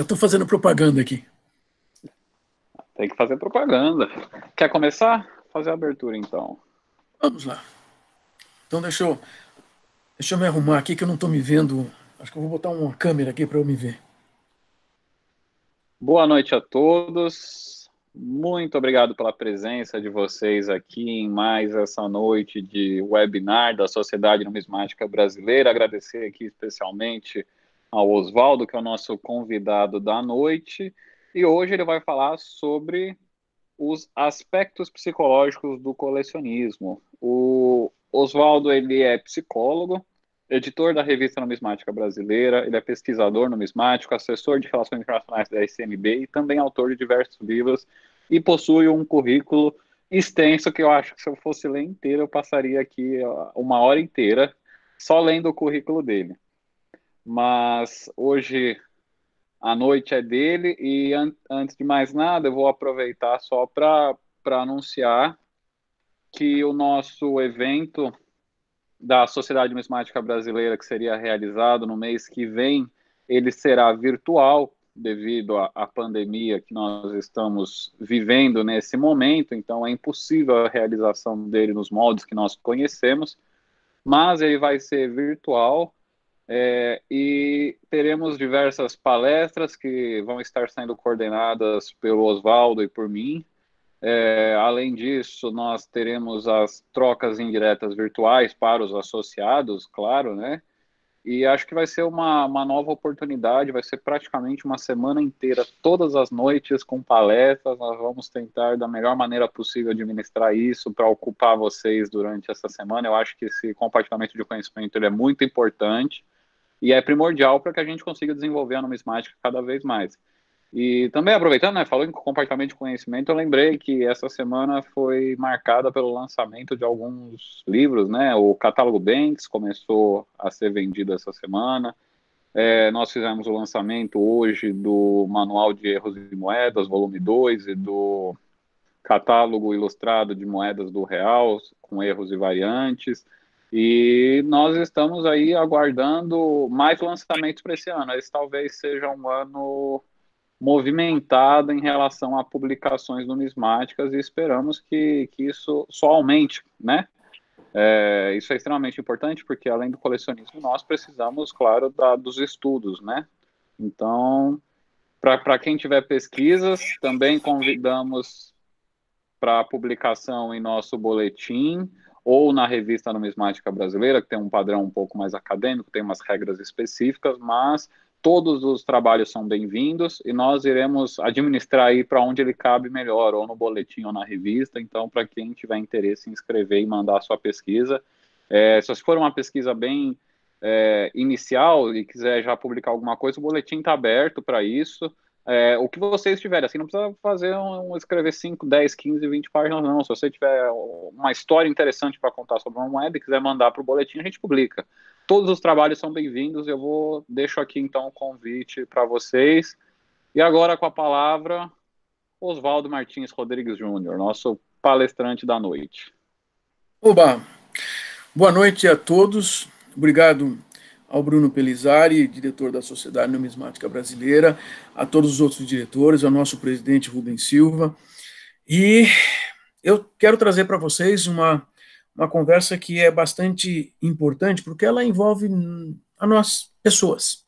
Já estou fazendo propaganda aqui. Tem que fazer propaganda. Quer começar? Fazer a abertura então. Vamos lá. Então deixa eu, deixa eu me arrumar aqui que eu não estou me vendo. Acho que eu vou botar uma câmera aqui para eu me ver. Boa noite a todos. Muito obrigado pela presença de vocês aqui em mais essa noite de webinar da Sociedade Numismática Brasileira. Agradecer aqui especialmente ao Oswaldo, que é o nosso convidado da noite, e hoje ele vai falar sobre os aspectos psicológicos do colecionismo. O Oswaldo ele é psicólogo, editor da revista Numismática Brasileira, ele é pesquisador numismático, assessor de relações internacionais da SMB e também autor de diversos livros e possui um currículo extenso que eu acho que se eu fosse ler inteiro eu passaria aqui uma hora inteira só lendo o currículo dele mas hoje a noite é dele e an antes de mais nada eu vou aproveitar só para anunciar que o nosso evento da Sociedade Mismática Brasileira que seria realizado no mês que vem, ele será virtual devido à pandemia que nós estamos vivendo nesse momento, então é impossível a realização dele nos moldes que nós conhecemos, mas ele vai ser virtual é, e teremos diversas palestras que vão estar sendo coordenadas pelo Oswaldo e por mim. É, além disso, nós teremos as trocas indiretas virtuais para os associados, claro, né? E acho que vai ser uma, uma nova oportunidade, vai ser praticamente uma semana inteira, todas as noites, com palestras. Nós vamos tentar, da melhor maneira possível, administrar isso para ocupar vocês durante essa semana. Eu acho que esse compartilhamento de conhecimento é muito importante e é primordial para que a gente consiga desenvolver a numismática cada vez mais. E também aproveitando, né, falando em compartilhamento de conhecimento, eu lembrei que essa semana foi marcada pelo lançamento de alguns livros, né? O catálogo Banks começou a ser vendido essa semana. É, nós fizemos o lançamento hoje do Manual de Erros e Moedas, volume 2, e do catálogo ilustrado de moedas do real, com erros e variantes. E nós estamos aí aguardando mais lançamentos para esse ano. Esse talvez seja um ano movimentado em relação a publicações numismáticas e esperamos que, que isso só aumente, né? É, isso é extremamente importante porque, além do colecionismo, nós precisamos, claro, da, dos estudos, né? Então, para quem tiver pesquisas, também convidamos para publicação em nosso boletim ou na revista Numismática Brasileira, que tem um padrão um pouco mais acadêmico, tem umas regras específicas, mas todos os trabalhos são bem-vindos e nós iremos administrar aí para onde ele cabe melhor, ou no boletim ou na revista. Então, para quem tiver interesse em inscrever e mandar a sua pesquisa, é, se for uma pesquisa bem é, inicial e quiser já publicar alguma coisa, o boletim está aberto para isso. É, o que vocês tiverem, assim, não precisa fazer um, escrever 5, 10, 15, 20 páginas, não. Se você tiver uma história interessante para contar sobre uma moeda e quiser mandar para o boletim, a gente publica. Todos os trabalhos são bem-vindos. Eu vou deixo aqui então o um convite para vocês. E agora com a palavra, Oswaldo Martins Rodrigues Júnior, nosso palestrante da noite. Oba! Boa noite a todos. Obrigado ao Bruno Pelizari, diretor da Sociedade Numismática Brasileira, a todos os outros diretores, ao nosso presidente Rubem Silva. E eu quero trazer para vocês uma, uma conversa que é bastante importante, porque ela envolve a nós, pessoas.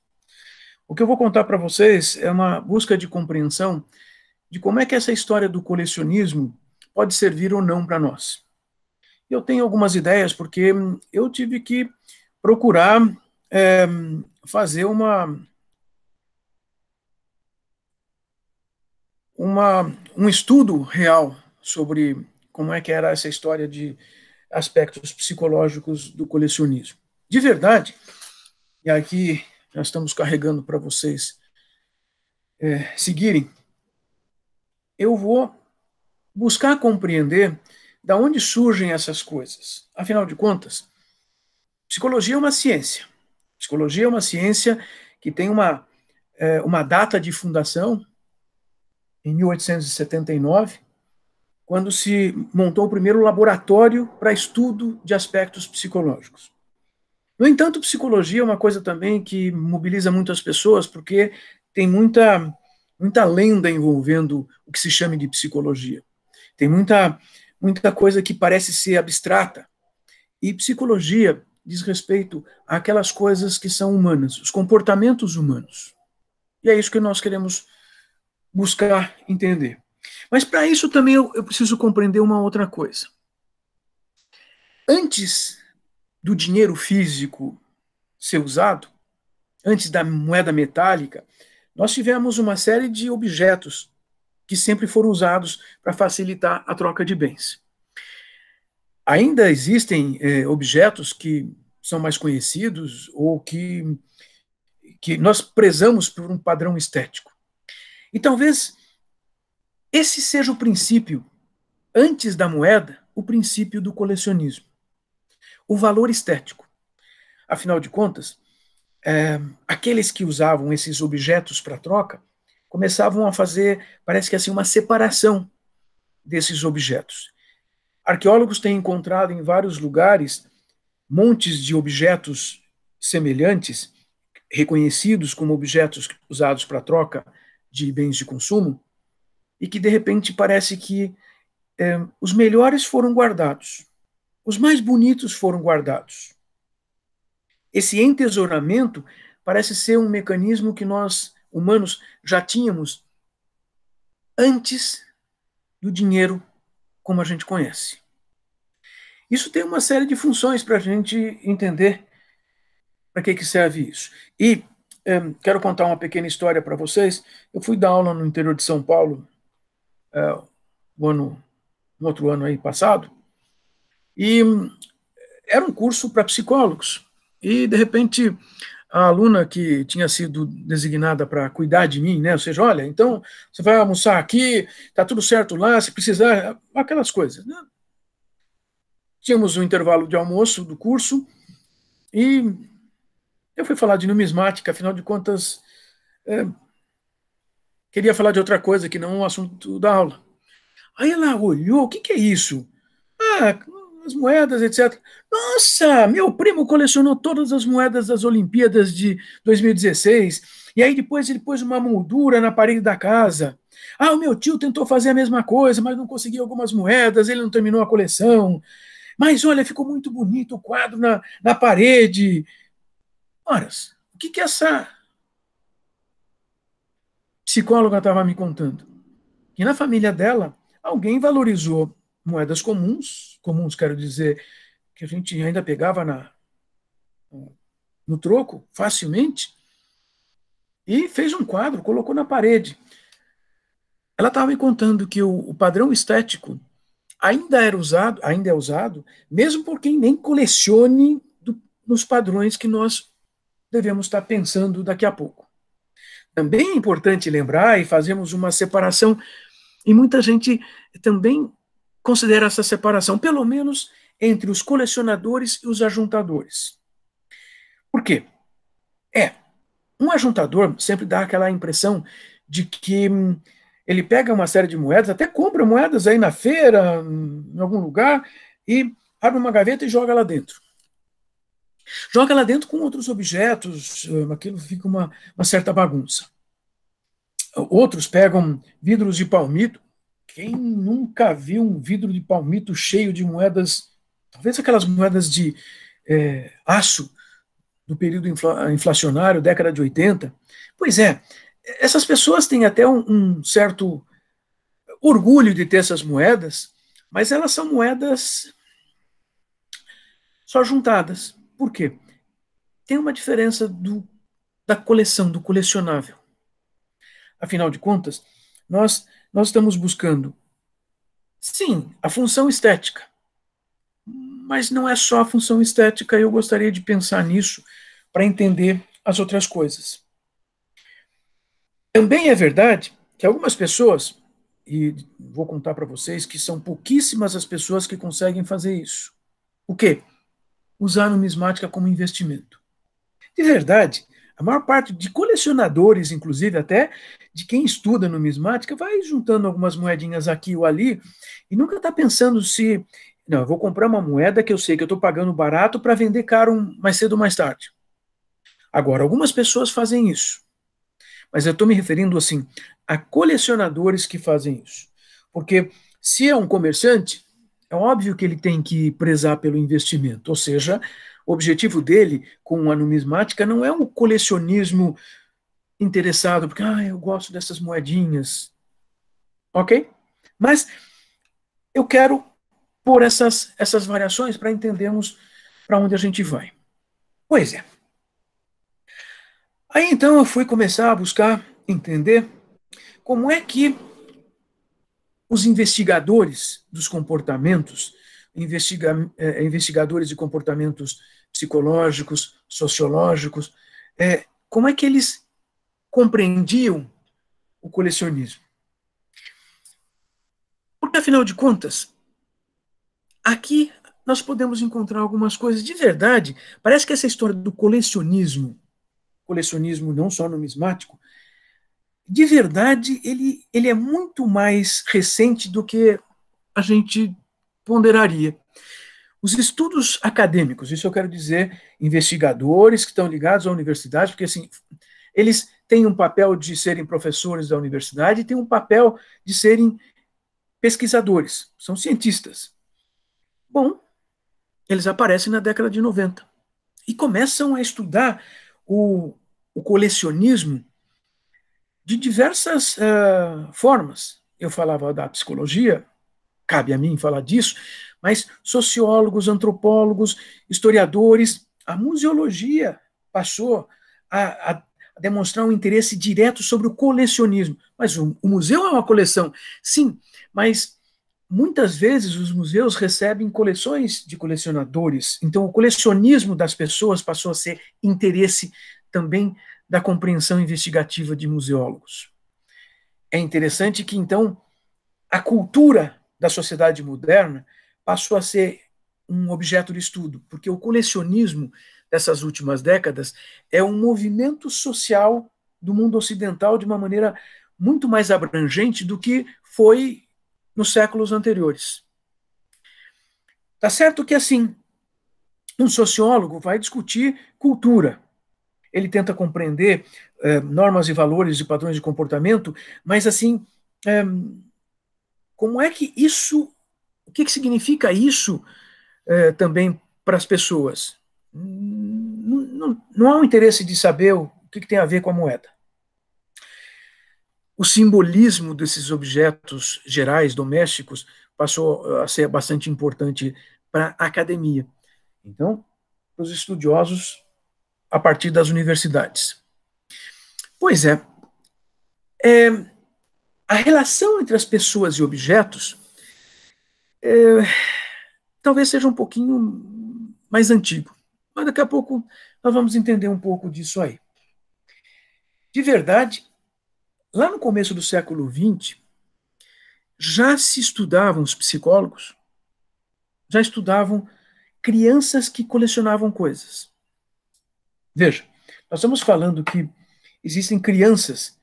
O que eu vou contar para vocês é uma busca de compreensão de como é que essa história do colecionismo pode servir ou não para nós. Eu tenho algumas ideias, porque eu tive que procurar é, fazer uma, uma, um estudo real sobre como é que era essa história de aspectos psicológicos do colecionismo. De verdade, e aqui nós estamos carregando para vocês é, seguirem, eu vou buscar compreender da onde surgem essas coisas. Afinal de contas, psicologia é uma ciência. Psicologia é uma ciência que tem uma, é, uma data de fundação, em 1879, quando se montou o primeiro laboratório para estudo de aspectos psicológicos. No entanto, psicologia é uma coisa também que mobiliza muitas pessoas, porque tem muita, muita lenda envolvendo o que se chama de psicologia. Tem muita, muita coisa que parece ser abstrata. E psicologia diz respeito àquelas coisas que são humanas, os comportamentos humanos. E é isso que nós queremos buscar entender. Mas para isso também eu, eu preciso compreender uma outra coisa. Antes do dinheiro físico ser usado, antes da moeda metálica, nós tivemos uma série de objetos que sempre foram usados para facilitar a troca de bens ainda existem é, objetos que são mais conhecidos ou que, que nós prezamos por um padrão estético. E talvez esse seja o princípio, antes da moeda, o princípio do colecionismo: o valor estético. Afinal de contas, é, aqueles que usavam esses objetos para troca começavam a fazer, parece que assim, uma separação desses objetos. Arqueólogos têm encontrado em vários lugares montes de objetos semelhantes, reconhecidos como objetos usados para troca de bens de consumo, e que de repente parece que é, os melhores foram guardados, os mais bonitos foram guardados. Esse entesouramento parece ser um mecanismo que nós, humanos, já tínhamos antes do dinheiro como a gente conhece. Isso tem uma série de funções para a gente entender para que, que serve isso. E eh, quero contar uma pequena história para vocês. Eu fui dar aula no interior de São Paulo eh, um ano, um outro ano aí passado, e eh, era um curso para psicólogos. E, de repente, a aluna que tinha sido designada para cuidar de mim, né? Ou seja, olha, então você vai almoçar aqui, tá tudo certo lá, se precisar, aquelas coisas. Né? Tínhamos um intervalo de almoço do curso e eu fui falar de numismática, afinal de contas, é, queria falar de outra coisa que não o assunto da aula. Aí ela olhou, o que, que é isso? Ah, as moedas, etc. Nossa, meu primo colecionou todas as moedas das Olimpíadas de 2016. E aí depois ele pôs uma moldura na parede da casa. Ah, o meu tio tentou fazer a mesma coisa, mas não conseguiu algumas moedas, ele não terminou a coleção. Mas olha, ficou muito bonito o quadro na, na parede. Horas, o que, que essa psicóloga estava me contando? Que na família dela, alguém valorizou moedas comuns, comuns quero dizer que a gente ainda pegava na, no troco facilmente, e fez um quadro, colocou na parede. Ela estava me contando que o, o padrão estético ainda era usado, ainda é usado, mesmo por quem nem colecione do, nos padrões que nós devemos estar pensando daqui a pouco. Também é importante lembrar e fazemos uma separação, e muita gente também considera essa separação, pelo menos entre os colecionadores e os ajuntadores. Por quê? É, um ajuntador sempre dá aquela impressão de que hum, ele pega uma série de moedas, até compra moedas aí na feira, em algum lugar, e abre uma gaveta e joga lá dentro. Joga lá dentro com outros objetos, hum, aquilo fica uma, uma certa bagunça. Outros pegam vidros de palmito quem nunca viu um vidro de palmito cheio de moedas, talvez aquelas moedas de é, aço do período inflacionário, década de 80? Pois é, essas pessoas têm até um, um certo orgulho de ter essas moedas, mas elas são moedas só juntadas. Por quê? Tem uma diferença do, da coleção, do colecionável. Afinal de contas, nós nós estamos buscando, sim, a função estética, mas não é só a função estética, eu gostaria de pensar nisso para entender as outras coisas. Também é verdade que algumas pessoas, e vou contar para vocês que são pouquíssimas as pessoas que conseguem fazer isso. O quê? Usar numismática como investimento. De verdade, a maior parte de colecionadores, inclusive até de quem estuda numismática, vai juntando algumas moedinhas aqui ou ali e nunca está pensando se, não, eu vou comprar uma moeda que eu sei que eu estou pagando barato para vender caro mais cedo ou mais tarde. Agora, algumas pessoas fazem isso, mas eu estou me referindo assim a colecionadores que fazem isso, porque se é um comerciante, é óbvio que ele tem que prezar pelo investimento, ou seja, o objetivo dele com a numismática não é um colecionismo interessado, porque ah, eu gosto dessas moedinhas. Ok? Mas eu quero pôr essas, essas variações para entendermos para onde a gente vai. Pois é. Aí então eu fui começar a buscar entender como é que os investigadores dos comportamentos investiga, é, investigadores de comportamentos psicológicos, sociológicos, é, como é que eles compreendiam o colecionismo? Porque, afinal de contas, aqui nós podemos encontrar algumas coisas de verdade. Parece que essa história do colecionismo, colecionismo não só numismático, de verdade ele, ele é muito mais recente do que a gente ponderaria. Os estudos acadêmicos, isso eu quero dizer, investigadores que estão ligados à universidade, porque assim, eles têm um papel de serem professores da universidade e têm um papel de serem pesquisadores, são cientistas. Bom, eles aparecem na década de 90 e começam a estudar o, o colecionismo de diversas uh, formas. Eu falava da psicologia, cabe a mim falar disso, mas sociólogos, antropólogos, historiadores, a museologia passou a, a demonstrar um interesse direto sobre o colecionismo. Mas o, o museu é uma coleção, sim, mas muitas vezes os museus recebem coleções de colecionadores. Então, o colecionismo das pessoas passou a ser interesse também da compreensão investigativa de museólogos. É interessante que, então, a cultura da sociedade moderna passou a ser um objeto de estudo, porque o colecionismo dessas últimas décadas é um movimento social do mundo ocidental de uma maneira muito mais abrangente do que foi nos séculos anteriores. Tá certo que assim, um sociólogo vai discutir cultura. Ele tenta compreender eh, normas e valores e padrões de comportamento, mas assim, eh, como é que isso, o que, que significa isso é, também para as pessoas? Não, não, não, há um interesse de saber o, o que, que tem a ver com a moeda. O simbolismo desses objetos gerais, domésticos, passou a ser bastante importante para a academia. Então, para os estudiosos a partir das universidades. Pois é, é a relação entre as pessoas e objetos é, talvez seja um pouquinho mais antigo. Mas daqui a pouco nós vamos entender um pouco disso aí. De verdade, lá no começo do século XX, já se estudavam os psicólogos, já estudavam crianças que colecionavam coisas. Veja, nós estamos falando que existem crianças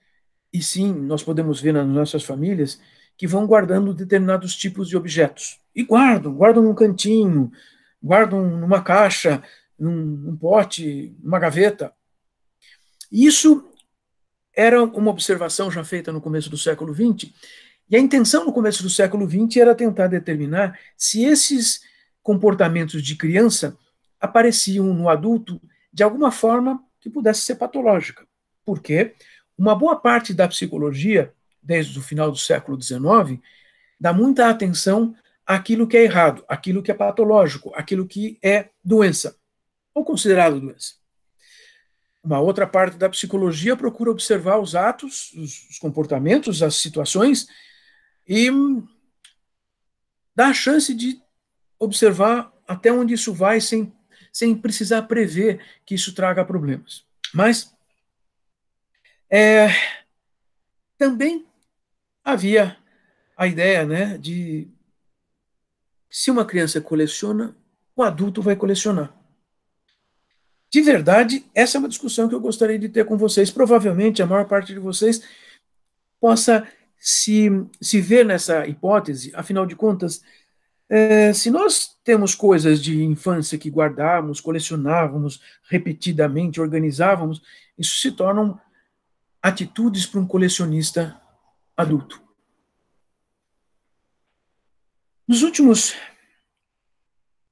e sim, nós podemos ver nas nossas famílias que vão guardando determinados tipos de objetos. E guardam, guardam num cantinho, guardam numa caixa, num, num pote, numa gaveta. Isso era uma observação já feita no começo do século XX, e a intenção no começo do século XX era tentar determinar se esses comportamentos de criança apareciam no adulto de alguma forma que pudesse ser patológica. Por quê? Porque uma boa parte da psicologia, desde o final do século XIX, dá muita atenção àquilo que é errado, àquilo que é patológico, àquilo que é doença, ou considerado doença. Uma outra parte da psicologia procura observar os atos, os comportamentos, as situações e dá a chance de observar até onde isso vai sem, sem precisar prever que isso traga problemas. Mas é, também havia a ideia né, de se uma criança coleciona, o adulto vai colecionar. De verdade, essa é uma discussão que eu gostaria de ter com vocês. Provavelmente a maior parte de vocês possa se, se ver nessa hipótese, afinal de contas, é, se nós temos coisas de infância que guardávamos, colecionávamos repetidamente, organizávamos, isso se torna atitudes para um colecionista adulto. Nos últimos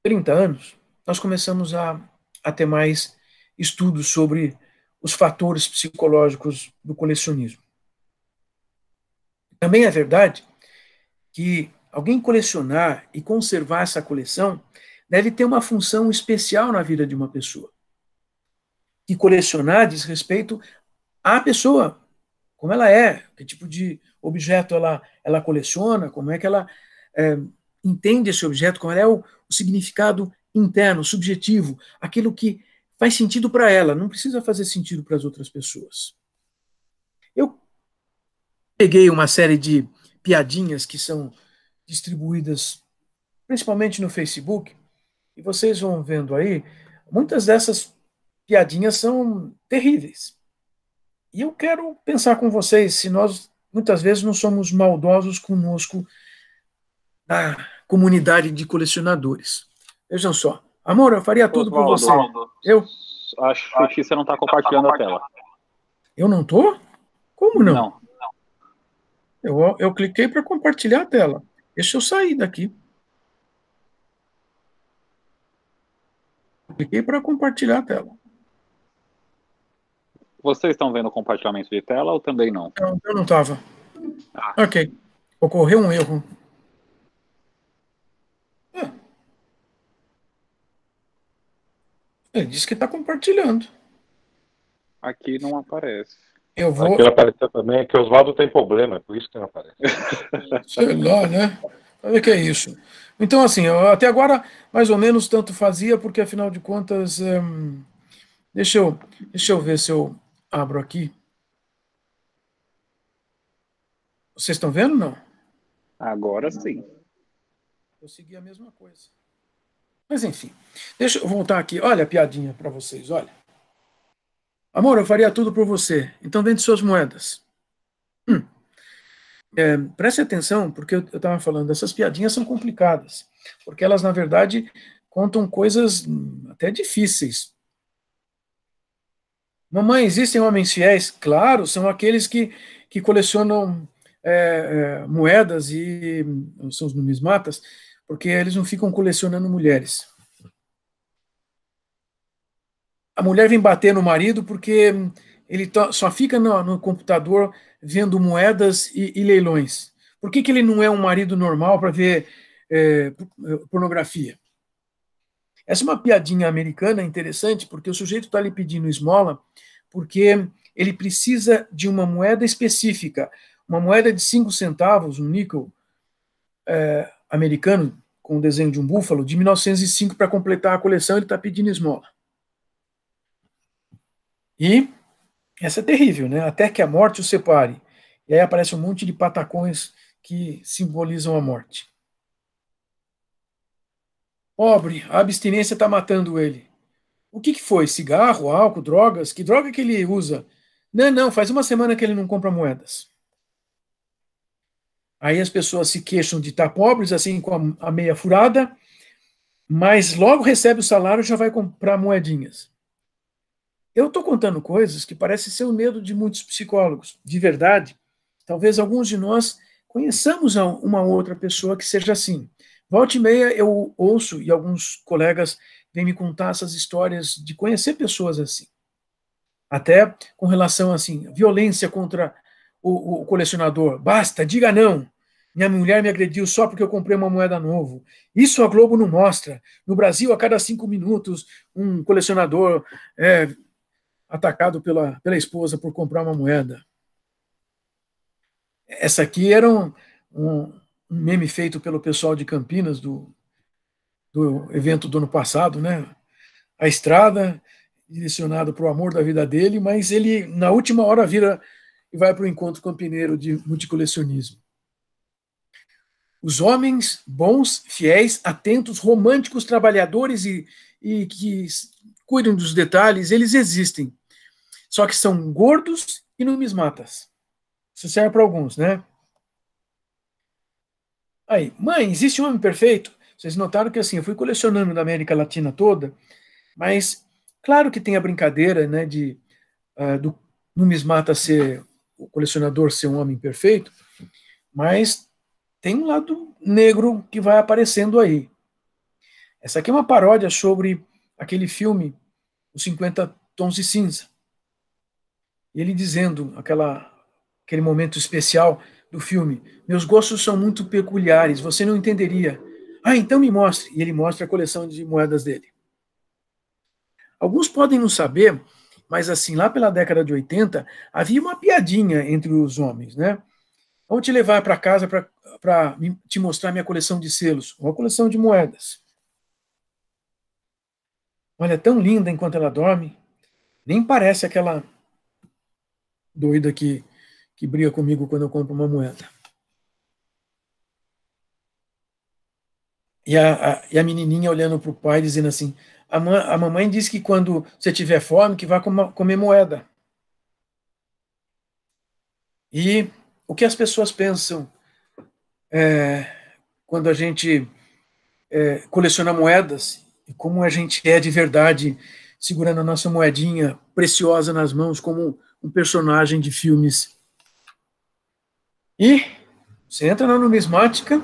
30 anos, nós começamos a, a ter mais estudos sobre os fatores psicológicos do colecionismo. Também é verdade que alguém colecionar e conservar essa coleção deve ter uma função especial na vida de uma pessoa. E colecionar diz respeito a pessoa, como ela é, que tipo de objeto ela, ela coleciona, como é que ela é, entende esse objeto, qual é o, o significado interno, subjetivo, aquilo que faz sentido para ela, não precisa fazer sentido para as outras pessoas. Eu peguei uma série de piadinhas que são distribuídas principalmente no Facebook, e vocês vão vendo aí, muitas dessas piadinhas são terríveis. E eu quero pensar com vocês se nós muitas vezes não somos maldosos conosco na comunidade de colecionadores. Vejam só. Amor, eu faria tudo Osvaldo, por você. eu acho que você não está compartilhando a tela. Eu não estou? Como não? Não. não. Eu, eu cliquei para compartilhar a tela. Deixa eu sair daqui. Cliquei para compartilhar a tela. Vocês estão vendo o compartilhamento de tela ou também não? eu não estava. Ah. Ok. Ocorreu um erro. Ah. Ele disse que está compartilhando. Aqui não aparece. Eu vou... Aquilo apareceu também, é que Oswaldo tem problema, é por isso que não aparece. Sei lá, né? Olha que é isso. Então, assim, até agora, mais ou menos tanto fazia, porque afinal de contas. Hum, deixa, eu, deixa eu ver se eu, Abro aqui. Vocês estão vendo não? Agora sim. Eu segui a mesma coisa. Mas enfim, deixa eu voltar aqui. Olha a piadinha para vocês, olha. Amor, eu faria tudo por você. Então vende suas moedas. Hum. É, preste atenção, porque eu estava falando, essas piadinhas são complicadas. Porque elas, na verdade, contam coisas hum, até difíceis Mamãe, existem homens fiéis? Claro, são aqueles que, que colecionam é, é, moedas e são os numismatas, porque eles não ficam colecionando mulheres. A mulher vem bater no marido porque ele só fica no, no computador vendo moedas e, e, leilões. Por que, que ele não é um marido normal para ver é, pornografia? Essa é uma piadinha americana interessante, porque o sujeito está lhe pedindo esmola porque ele precisa de uma moeda específica. Uma moeda de 5 centavos, um níquel é, americano, com o desenho de um búfalo, de 1905, para completar a coleção, ele está pedindo esmola. E essa é terrível, né? Até que a morte o separe. E aí aparece um monte de patacões que simbolizam a morte. Pobre, a abstinência está matando ele. O que, que foi? Cigarro, álcool, drogas? Que droga que ele usa? Não, é não, faz uma semana que ele não compra moedas. Aí as pessoas se queixam de estar tá pobres, assim, com a, meia furada, mas logo recebe o salário e já vai comprar moedinhas. Eu estou contando coisas que parecem ser o medo de muitos psicólogos. De verdade, talvez alguns de nós conheçamos uma outra pessoa que seja assim. Volte e meia eu ouço, e alguns colegas vêm me contar essas histórias de conhecer pessoas assim. Até com relação assim, violência contra o, o colecionador. Basta, diga não. Minha mulher me agrediu só porque eu comprei uma moeda novo. Isso a Globo não mostra. No Brasil, a cada cinco minutos, um colecionador é atacado pela, pela esposa por comprar uma moeda. Essa aqui era um, um um meme feito pelo pessoal de Campinas do, do evento do ano passado, né? A estrada direcionado para o amor da vida dele, mas ele na última hora vira e vai para o encontro campineiro de multicolecionismo. Os homens bons, fiéis, atentos, românticos, trabalhadores e, e que cuidam dos detalhes, eles existem. Só que são gordos e numismatas. Isso serve para alguns, né? Aí, mãe, existe um homem perfeito? Vocês notaram que assim, eu fui colecionando da América Latina toda, mas claro que tem a brincadeira, né, de uh, do numismata ser o colecionador ser um homem perfeito, mas tem um lado negro que vai aparecendo aí. Essa aqui é uma paródia sobre aquele filme Os 50 Tons de Cinza. Ele dizendo aquela aquele momento especial do filme. Meus gostos são muito peculiares, você não entenderia. Ah, então me mostre. E ele mostra a coleção de moedas dele. Alguns podem não saber, mas assim, lá pela década de 80, havia uma piadinha entre os homens, né? Vou te levar para casa para te mostrar minha coleção de selos, uma coleção de moedas. Olha, é tão linda enquanto ela dorme. Nem parece aquela doida que que briga comigo quando eu compro uma moeda. E a, a, e a menininha olhando para o pai dizendo assim: a, ma, a mamãe disse que quando você tiver fome, que vá comer moeda. E o que as pessoas pensam é, quando a gente é, coleciona moedas e como a gente é de verdade segurando a nossa moedinha preciosa nas mãos, como um personagem de filmes e você entra na numismática,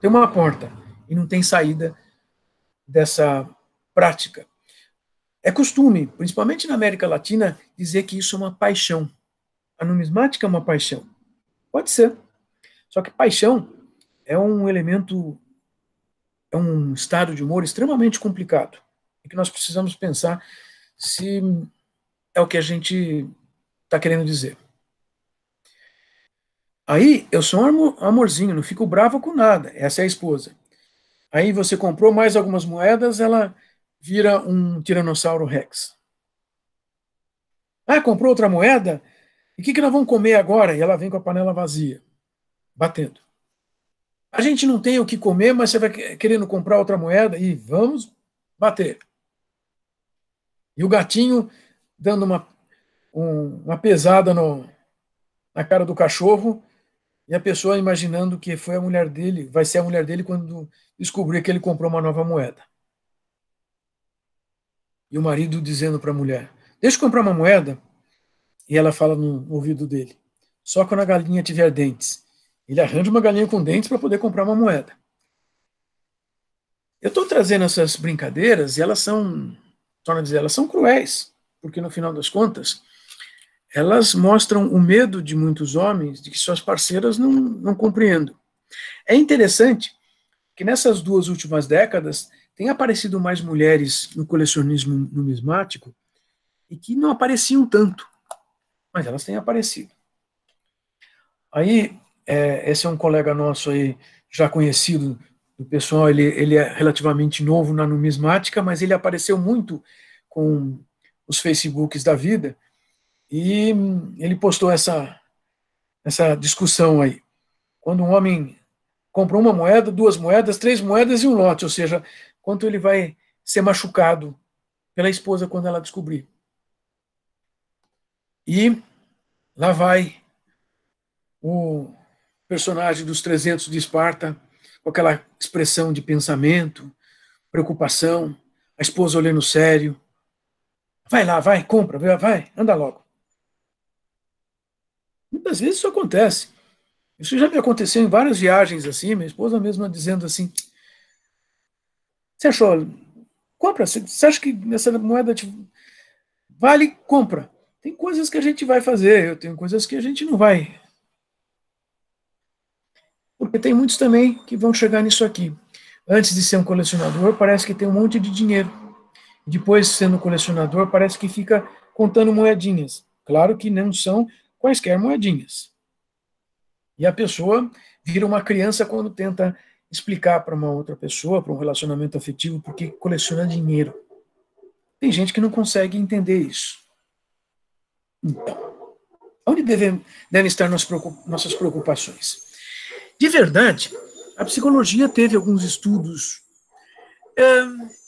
tem uma porta e não tem saída dessa prática. É costume, principalmente na América Latina, dizer que isso é uma paixão. A numismática é uma paixão. Pode ser. Só que paixão é um elemento, é um estado de humor extremamente complicado. E que nós precisamos pensar se é o que a gente está querendo dizer. Aí eu sou um amorzinho, não fico bravo com nada. Essa é a esposa. Aí você comprou mais algumas moedas, ela vira um tiranossauro rex. Ah, comprou outra moeda? E o que, que nós vamos comer agora? E ela vem com a panela vazia, batendo. A gente não tem o que comer, mas você vai querendo comprar outra moeda e vamos bater. E o gatinho dando uma, um, uma pesada no, na cara do cachorro e a pessoa imaginando que foi a mulher dele, vai ser a mulher dele quando descobrir que ele comprou uma nova moeda. E o marido dizendo para a mulher: Deixa eu comprar uma moeda. E ela fala no ouvido dele: Só quando a galinha tiver dentes. Ele arranja uma galinha com dentes para poder comprar uma moeda. Eu estou trazendo essas brincadeiras e elas são, torna dizer, elas são cruéis, porque no final das contas, elas mostram o medo de muitos homens de que suas parceiras não, não compreendam. É interessante que nessas duas últimas décadas tem aparecido mais mulheres no colecionismo numismático e que não apareciam tanto, mas elas têm aparecido. Aí, é, esse é um colega nosso aí, já conhecido do pessoal, ele, ele é relativamente novo na numismática, mas ele apareceu muito com os Facebooks da vida, e hum, ele postou essa, essa discussão aí. Quando um homem compra uma moeda, duas moedas, três moedas e um lote, ou seja, quanto ele vai ser machucado pela esposa quando ela descobrir. E lá vai o personagem dos 300 de Esparta, com aquela expressão de pensamento, preocupação, a esposa olhando sério. Vai lá, vai, compra, vai, anda logo. Muitas vezes isso acontece. Isso já me aconteceu em várias viagens assim, minha esposa mesma dizendo assim: Você achou? Compra, você acha que nessa moeda te vale? Compra. Tem coisas que a gente vai fazer, eu tenho coisas que a gente não vai. Porque tem muitos também que vão chegar nisso aqui. Antes de ser um colecionador, parece que tem um monte de dinheiro. Depois, sendo colecionador, parece que fica contando moedinhas. Claro que não são quaisquer moedinhas. E a pessoa vira uma criança quando tenta explicar para uma outra pessoa, para um relacionamento afetivo, porque coleciona dinheiro. Tem gente que não consegue entender isso. Então, onde devem, devem estar nossas preocupações? De verdade, a psicologia teve alguns estudos.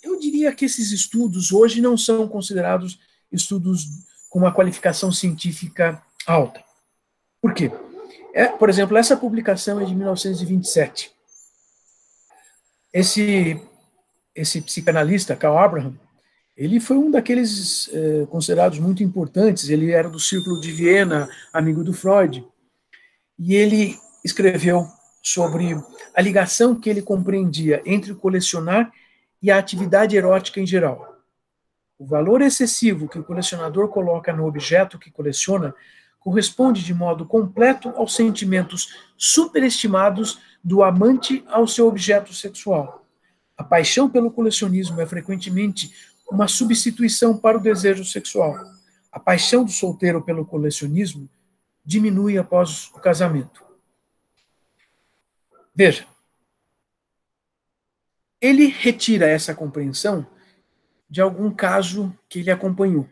Eu diria que esses estudos hoje não são considerados estudos com uma qualificação científica alta. Por quê? É, por exemplo, essa publicação é de 1927. Esse, esse psicanalista, Carl Abraham, ele foi um daqueles eh, considerados muito importantes, ele era do Círculo de Viena, amigo do Freud, e ele escreveu sobre a ligação que ele compreendia entre colecionar e a atividade erótica em geral. O valor excessivo que o colecionador coloca no objeto que coleciona corresponde de modo completo aos sentimentos superestimados do amante ao seu objeto sexual. A paixão pelo colecionismo é frequentemente uma substituição para o desejo sexual. A paixão do solteiro pelo colecionismo diminui após o casamento. Veja, ele retira essa compreensão de algum caso que ele acompanhou.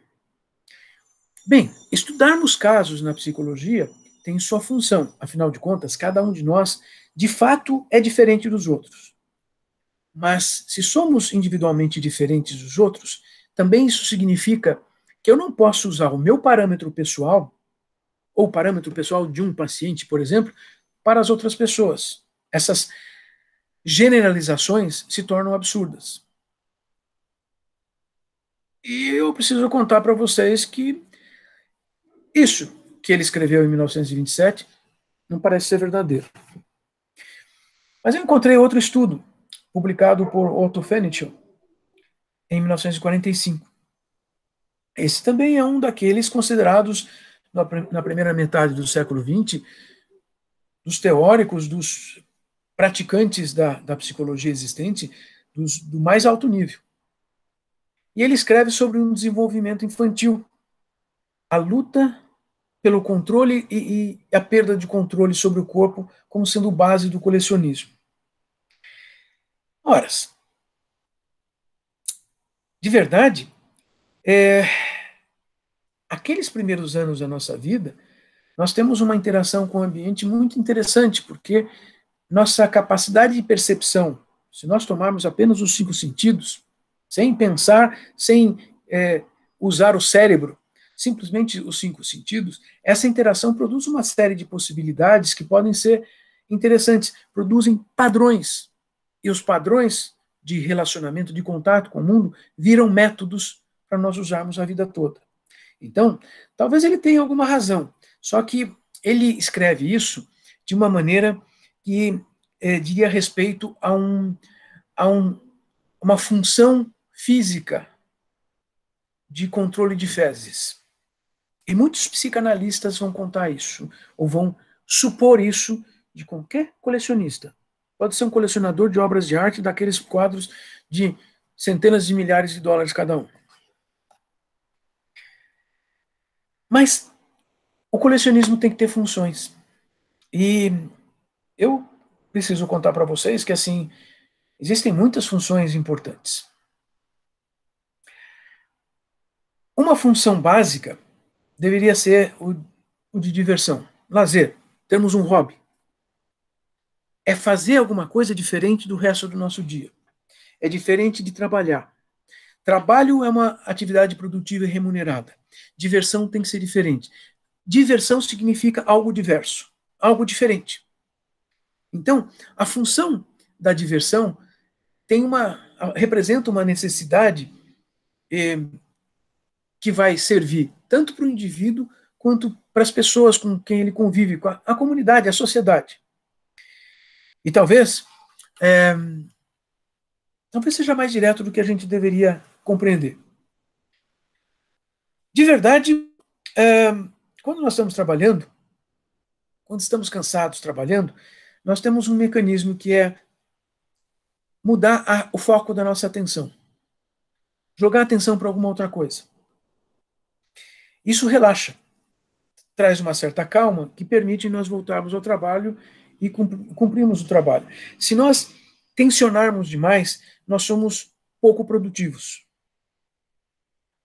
Bem, estudarmos casos na psicologia tem sua função, afinal de contas, cada um de nós de fato é diferente dos outros. Mas se somos individualmente diferentes dos outros, também isso significa que eu não posso usar o meu parâmetro pessoal ou o parâmetro pessoal de um paciente, por exemplo, para as outras pessoas. Essas generalizações se tornam absurdas. E eu preciso contar para vocês que isso que ele escreveu em 1927 não parece ser verdadeiro. Mas eu encontrei outro estudo, publicado por Otto Fenichel, em 1945. Esse também é um daqueles considerados, na primeira metade do século XX, dos teóricos, dos praticantes da, da psicologia existente, dos, do mais alto nível. E ele escreve sobre um desenvolvimento infantil, a luta pelo controle e, e a perda de controle sobre o corpo como sendo base do colecionismo. Ora, de verdade, é, aqueles primeiros anos da nossa vida, nós temos uma interação com o ambiente muito interessante, porque nossa capacidade de percepção, se nós tomarmos apenas os cinco sentidos, sem pensar, sem é, usar o cérebro, simplesmente os cinco sentidos, essa interação produz uma série de possibilidades que podem ser interessantes, produzem padrões. E os padrões de relacionamento, de contato com o mundo, viram métodos para nós usarmos a vida toda. Então, talvez ele tenha alguma razão, só que ele escreve isso de uma maneira que é, diria respeito a, um, a um, uma função física de controle de fezes. E muitos psicanalistas vão contar isso, ou vão supor isso de qualquer colecionista. Pode ser um colecionador de obras de arte daqueles quadros de centenas de milhares de dólares cada um. Mas o colecionismo tem que ter funções. E eu preciso contar para vocês que assim, existem muitas funções importantes. Uma função básica deveria ser o, o de diversão, lazer, termos um hobby. É fazer alguma coisa diferente do resto do nosso dia. É diferente de trabalhar. Trabalho é uma atividade produtiva e remunerada. Diversão tem que ser diferente. Diversão significa algo diverso, algo diferente. Então, a função da diversão tem uma representa uma necessidade eh, que vai servir tanto para o indivíduo quanto para as pessoas com quem ele convive, com a, a comunidade, a sociedade. E talvez, é, talvez seja mais direto do que a gente deveria compreender. De verdade, é, quando nós estamos trabalhando, quando estamos cansados trabalhando, nós temos um mecanismo que é mudar a, o foco da nossa atenção, jogar a atenção para alguma outra coisa. Isso relaxa, traz uma certa calma que permite nós voltarmos ao trabalho e cumprirmos o trabalho. Se nós tensionarmos demais, nós somos pouco produtivos.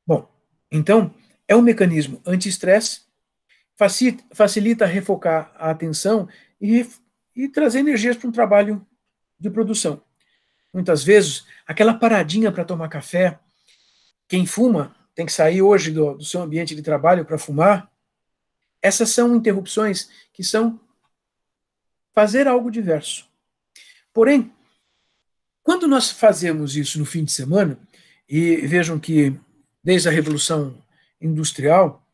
Bom, então é um mecanismo anti-estresse, facilita refocar a atenção e, e trazer energias para um trabalho de produção. Muitas vezes, aquela paradinha para tomar café, quem fuma tem que sair hoje do, do seu ambiente de trabalho para fumar. Essas são interrupções que são fazer algo diverso. Porém, quando nós fazemos isso no fim de semana, e vejam que desde a Revolução Industrial,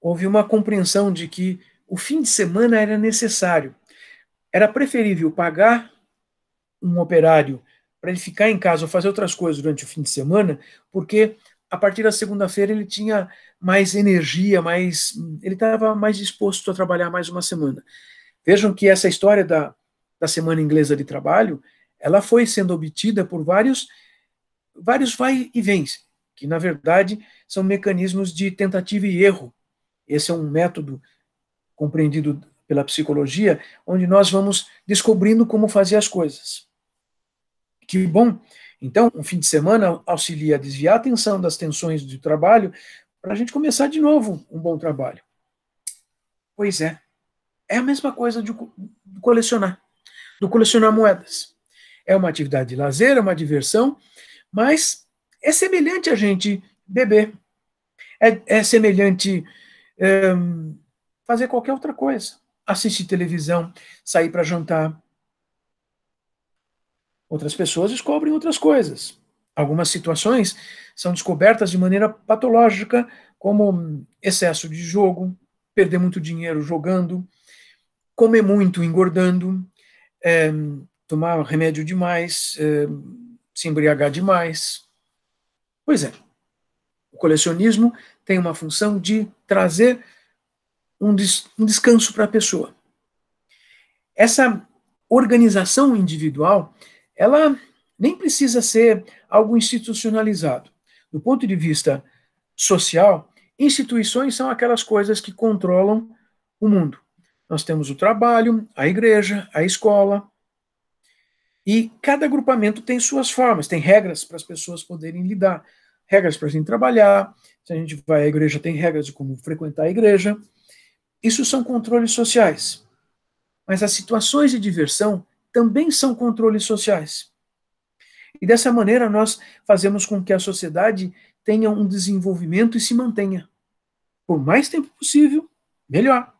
houve uma compreensão de que o fim de semana era necessário. Era preferível pagar um operário para ele ficar em casa ou fazer outras coisas durante o fim de semana, porque a partir da segunda-feira ele tinha mais energia, mais ele estava mais disposto a trabalhar mais uma semana. Vejam que essa história da, da semana inglesa de trabalho, ela foi sendo obtida por vários vários vai e vens, que na verdade são mecanismos de tentativa e erro. Esse é um método compreendido pela psicologia, onde nós vamos descobrindo como fazer as coisas. Que bom então, um fim de semana auxilia a desviar a atenção das tensões do trabalho para a gente começar de novo um bom trabalho. Pois é. É a mesma coisa de colecionar, do colecionar moedas. É uma atividade de lazer, é uma diversão, mas é semelhante a gente beber. É, é semelhante é, fazer qualquer outra coisa. Assistir televisão, sair para jantar, Outras pessoas descobrem outras coisas. Algumas situações são descobertas de maneira patológica, como excesso de jogo, perder muito dinheiro jogando, comer muito engordando, é, tomar remédio demais, é, se embriagar demais. Pois é, o colecionismo tem uma função de trazer um, des um descanso para a pessoa. Essa organização individual ela nem precisa ser algo institucionalizado. Do ponto de vista social, instituições são aquelas coisas que controlam o mundo. Nós temos o trabalho, a igreja, a escola, e cada agrupamento tem suas formas, tem regras para as pessoas poderem lidar, regras para a gente trabalhar, se a gente vai à igreja, tem regras de como frequentar a igreja. Isso são controles sociais. Mas as situações de diversão também são controles sociais. E dessa maneira nós fazemos com que a sociedade tenha um desenvolvimento e se mantenha. Por mais tempo possível, melhor.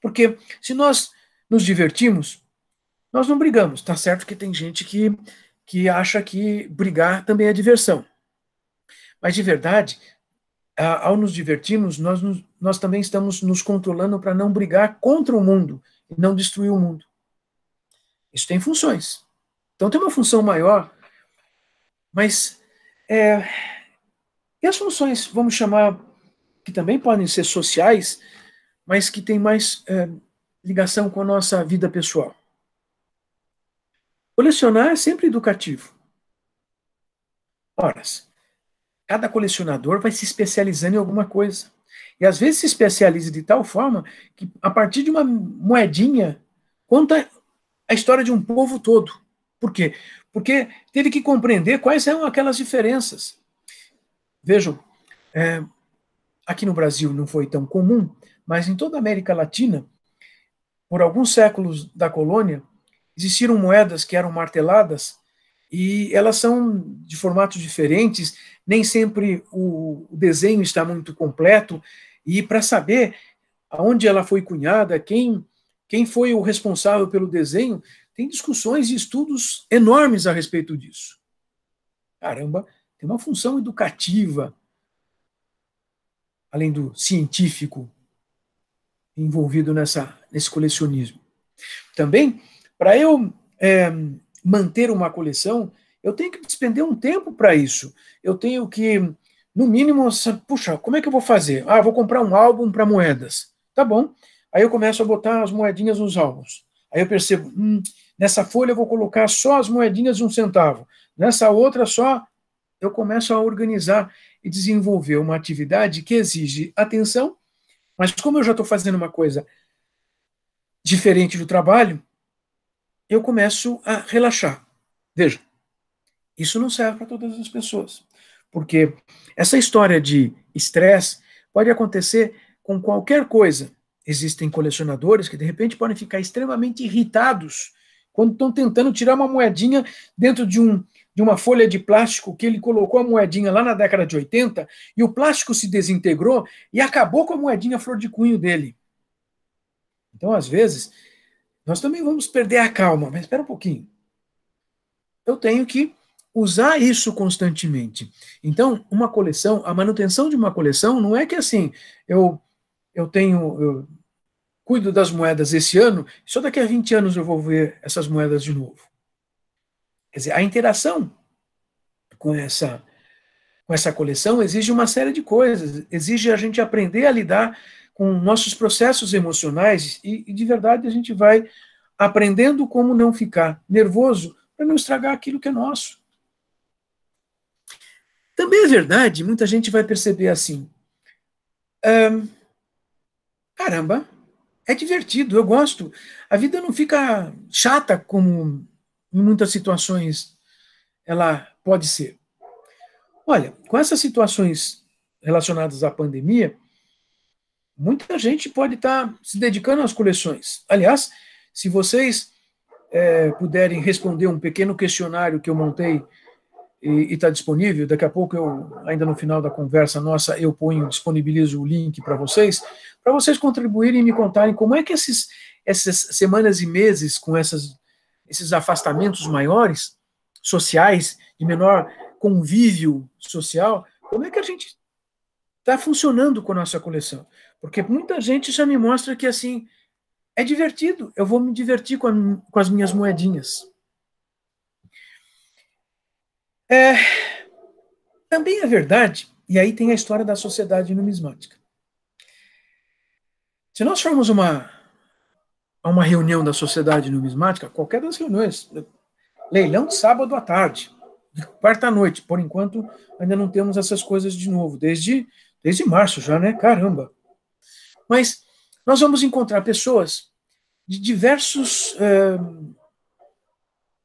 Porque se nós nos divertimos, nós não brigamos. Tá certo que tem gente que, que acha que brigar também é diversão. Mas de verdade, ao nos divertirmos, nós, nós também estamos nos controlando para não brigar contra o mundo e não destruir o mundo. Isso tem funções. Então tem uma função maior, mas é, e as funções, vamos chamar, que também podem ser sociais, mas que têm mais é, ligação com a nossa vida pessoal? Colecionar é sempre educativo. Horas. Cada colecionador vai se especializando em alguma coisa. E às vezes se especializa de tal forma que, a partir de uma moedinha, conta a história de um povo todo. Por quê? Porque teve que compreender quais eram aquelas diferenças. Vejam, é, aqui no Brasil não foi tão comum, mas em toda a América Latina, por alguns séculos da colônia, existiram moedas que eram marteladas e elas são de formatos diferentes, nem sempre o desenho está muito completo, e para saber aonde ela foi cunhada, quem quem foi o responsável pelo desenho, tem discussões e estudos enormes a respeito disso. Caramba, tem uma função educativa, além do científico, envolvido nessa, nesse colecionismo. Também, para eu é, manter uma coleção, eu tenho que despender um tempo para isso. Eu tenho que, no mínimo, puxa, como é que eu vou fazer? Ah, vou comprar um álbum para moedas. Tá bom. Aí eu começo a botar as moedinhas nos álbuns. Aí eu percebo, hum, nessa folha eu vou colocar só as moedinhas de um centavo, nessa outra só. Eu começo a organizar e desenvolver uma atividade que exige atenção, mas como eu já estou fazendo uma coisa diferente do trabalho, eu começo a relaxar. Veja, isso não serve para todas as pessoas, porque essa história de estresse pode acontecer com qualquer coisa existem colecionadores que de repente podem ficar extremamente irritados quando estão tentando tirar uma moedinha dentro de, um, de uma folha de plástico que ele colocou a moedinha lá na década de 80 e o plástico se desintegrou e acabou com a moedinha flor de cunho dele. Então, às vezes, nós também vamos perder a calma, mas espera um pouquinho. Eu tenho que usar isso constantemente. Então, uma coleção, a manutenção de uma coleção não é que assim, eu eu tenho, eu cuido das moedas esse ano, só daqui a 20 anos eu vou ver essas moedas de novo. Quer dizer, a interação com essa, com essa coleção exige uma série de coisas, exige a gente aprender a lidar com nossos processos emocionais e, e de verdade, a gente vai aprendendo como não ficar nervoso para não estragar aquilo que é nosso. Também é verdade, muita gente vai perceber assim. Um, caramba, é divertido, eu gosto. A vida não fica chata como em muitas situações ela pode ser. Olha, com essas situações relacionadas à pandemia, muita gente pode estar tá se dedicando às coleções. Aliás, se vocês é, puderem responder um pequeno questionário que eu montei e está disponível, daqui a pouco eu, ainda no final da conversa nossa, eu ponho, disponibilizo o link para vocês para vocês contribuírem e me contarem como é que esses, essas semanas e meses com essas, esses afastamentos maiores, sociais, de menor convívio social, como é que a gente está funcionando com a nossa coleção? Porque muita gente já me mostra que, assim, é divertido, eu vou me divertir com, a, com as minhas moedinhas. É, também é verdade, e aí tem a história da sociedade numismática. Se nós formos uma, a uma reunião da Sociedade Numismática, qualquer das reuniões, leilão de sábado à tarde, quarta à noite, por enquanto ainda não temos essas coisas de novo, desde, desde março já, né? Caramba! Mas nós vamos encontrar pessoas de diversos eh,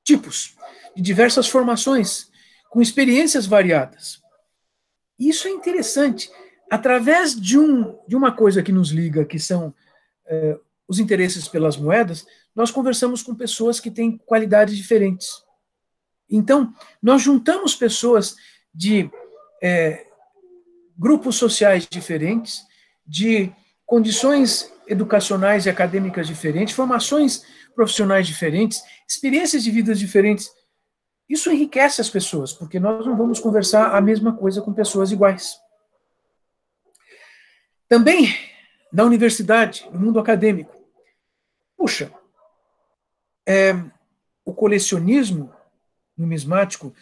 tipos, de diversas formações, com experiências variadas. Isso é interessante através de, um, de uma coisa que nos liga, que são eh, os interesses pelas moedas, nós conversamos com pessoas que têm qualidades diferentes. Então, nós juntamos pessoas de eh, grupos sociais diferentes, de condições educacionais e acadêmicas diferentes, formações profissionais diferentes, experiências de vidas diferentes. Isso enriquece as pessoas, porque nós não vamos conversar a mesma coisa com pessoas iguais. Também na universidade, no mundo acadêmico. Puxa, é, o colecionismo numismático,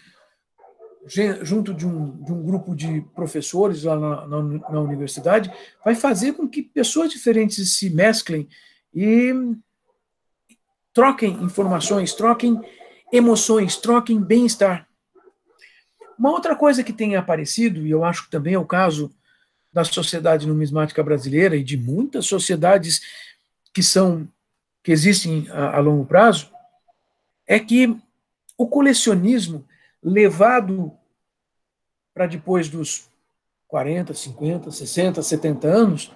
junto de um, de um grupo de professores lá na, na, na universidade, vai fazer com que pessoas diferentes se mesclem e troquem informações, troquem emoções, troquem bem-estar. Uma outra coisa que tem aparecido, e eu acho que também é o caso da sociedade numismática brasileira e de muitas sociedades que são que existem a, a longo prazo é que o colecionismo levado para depois dos 40, 50, 60, 70 anos,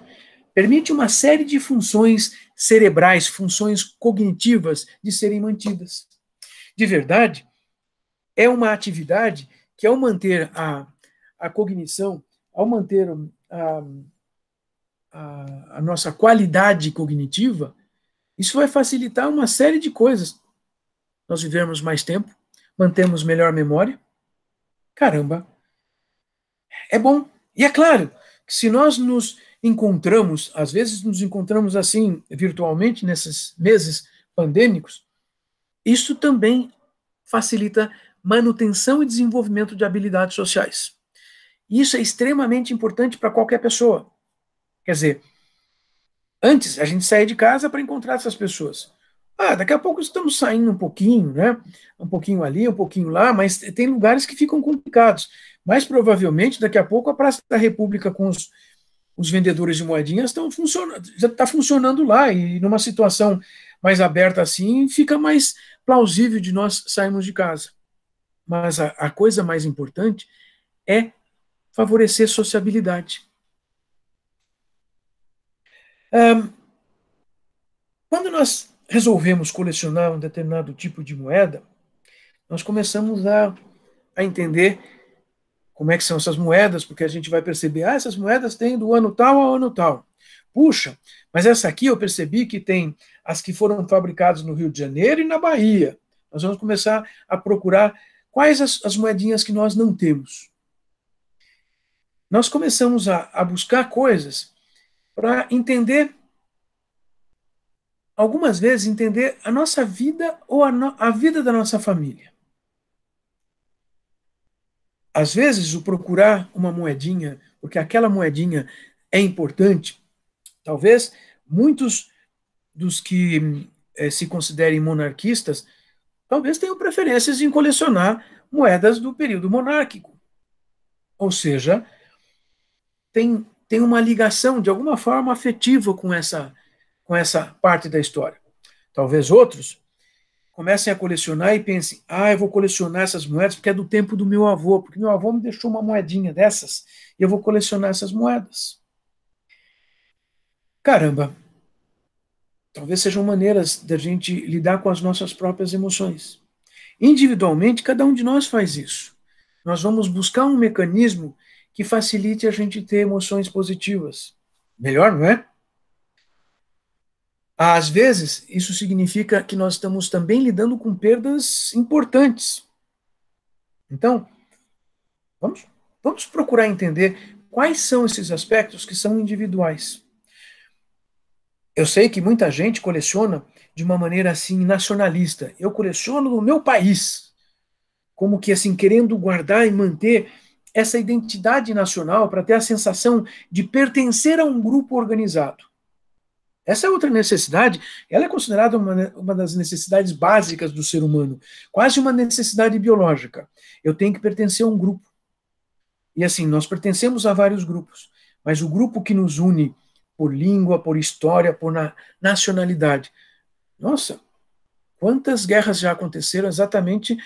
permite uma série de funções cerebrais, funções cognitivas de serem mantidas. De verdade, é uma atividade que, ao manter a, a cognição, ao manter a, a, a nossa qualidade cognitiva, isso vai facilitar uma série de coisas. Nós vivemos mais tempo, mantemos melhor memória. Caramba! É bom. E é claro que se nós nos encontramos, às vezes nos encontramos assim virtualmente nesses meses pandêmicos, isso também facilita manutenção e desenvolvimento de habilidades sociais. Isso é extremamente importante para qualquer pessoa. Quer dizer, antes a gente saía de casa para encontrar essas pessoas. Ah, daqui a pouco estamos saindo um pouquinho, né? Um pouquinho ali, um pouquinho lá, mas tem lugares que ficam complicados. Mas provavelmente daqui a pouco a Praça da República com os, os vendedores de moedinhas estão funcionando, já está funcionando lá e numa situação mais aberta assim fica mais plausível de nós sairmos de casa. Mas a, a coisa mais importante é favorecer sociabilidade. Um, quando nós resolvemos colecionar um determinado tipo de moeda, nós começamos a, a entender como é que são essas moedas, porque a gente vai perceber, ah, essas moedas têm do ano tal ao ano tal. Puxa, mas essa aqui eu percebi que tem as que foram fabricadas no Rio de Janeiro e na Bahia. Nós vamos começar a procurar quais as, as moedinhas que nós não temos nós começamos a, a buscar coisas para entender, algumas vezes, entender a nossa vida ou a, no, a vida da nossa família. Às vezes, o procurar uma moedinha, porque aquela moedinha é importante, talvez muitos dos que eh, se considerem monarquistas talvez tenham preferências em colecionar moedas do período monárquico. Ou seja, tem, tem uma ligação, de alguma forma, afetiva com essa, com essa parte da história. Talvez outros comecem a colecionar e pensem: ah, eu vou colecionar essas moedas porque é do tempo do meu avô, porque meu avô me deixou uma moedinha dessas e eu vou colecionar essas moedas. Caramba! Talvez sejam maneiras da gente lidar com as nossas próprias emoções. Individualmente, cada um de nós faz isso. Nós vamos buscar um mecanismo que facilite a gente ter emoções positivas. Melhor, não é? Às vezes, isso significa que nós estamos também lidando com perdas importantes. Então, vamos, vamos procurar entender quais são esses aspectos que são individuais. Eu sei que muita gente coleciona de uma maneira assim nacionalista. Eu coleciono no meu país, como que assim querendo guardar e manter essa identidade nacional, para ter a sensação de pertencer a um grupo organizado. Essa é outra necessidade, ela é considerada uma, uma das necessidades básicas do ser humano, quase uma necessidade biológica. Eu tenho que pertencer a um grupo. E assim, nós pertencemos a vários grupos, mas o grupo que nos une por língua, por história, por na, nacionalidade. Nossa, quantas guerras já aconteceram exatamente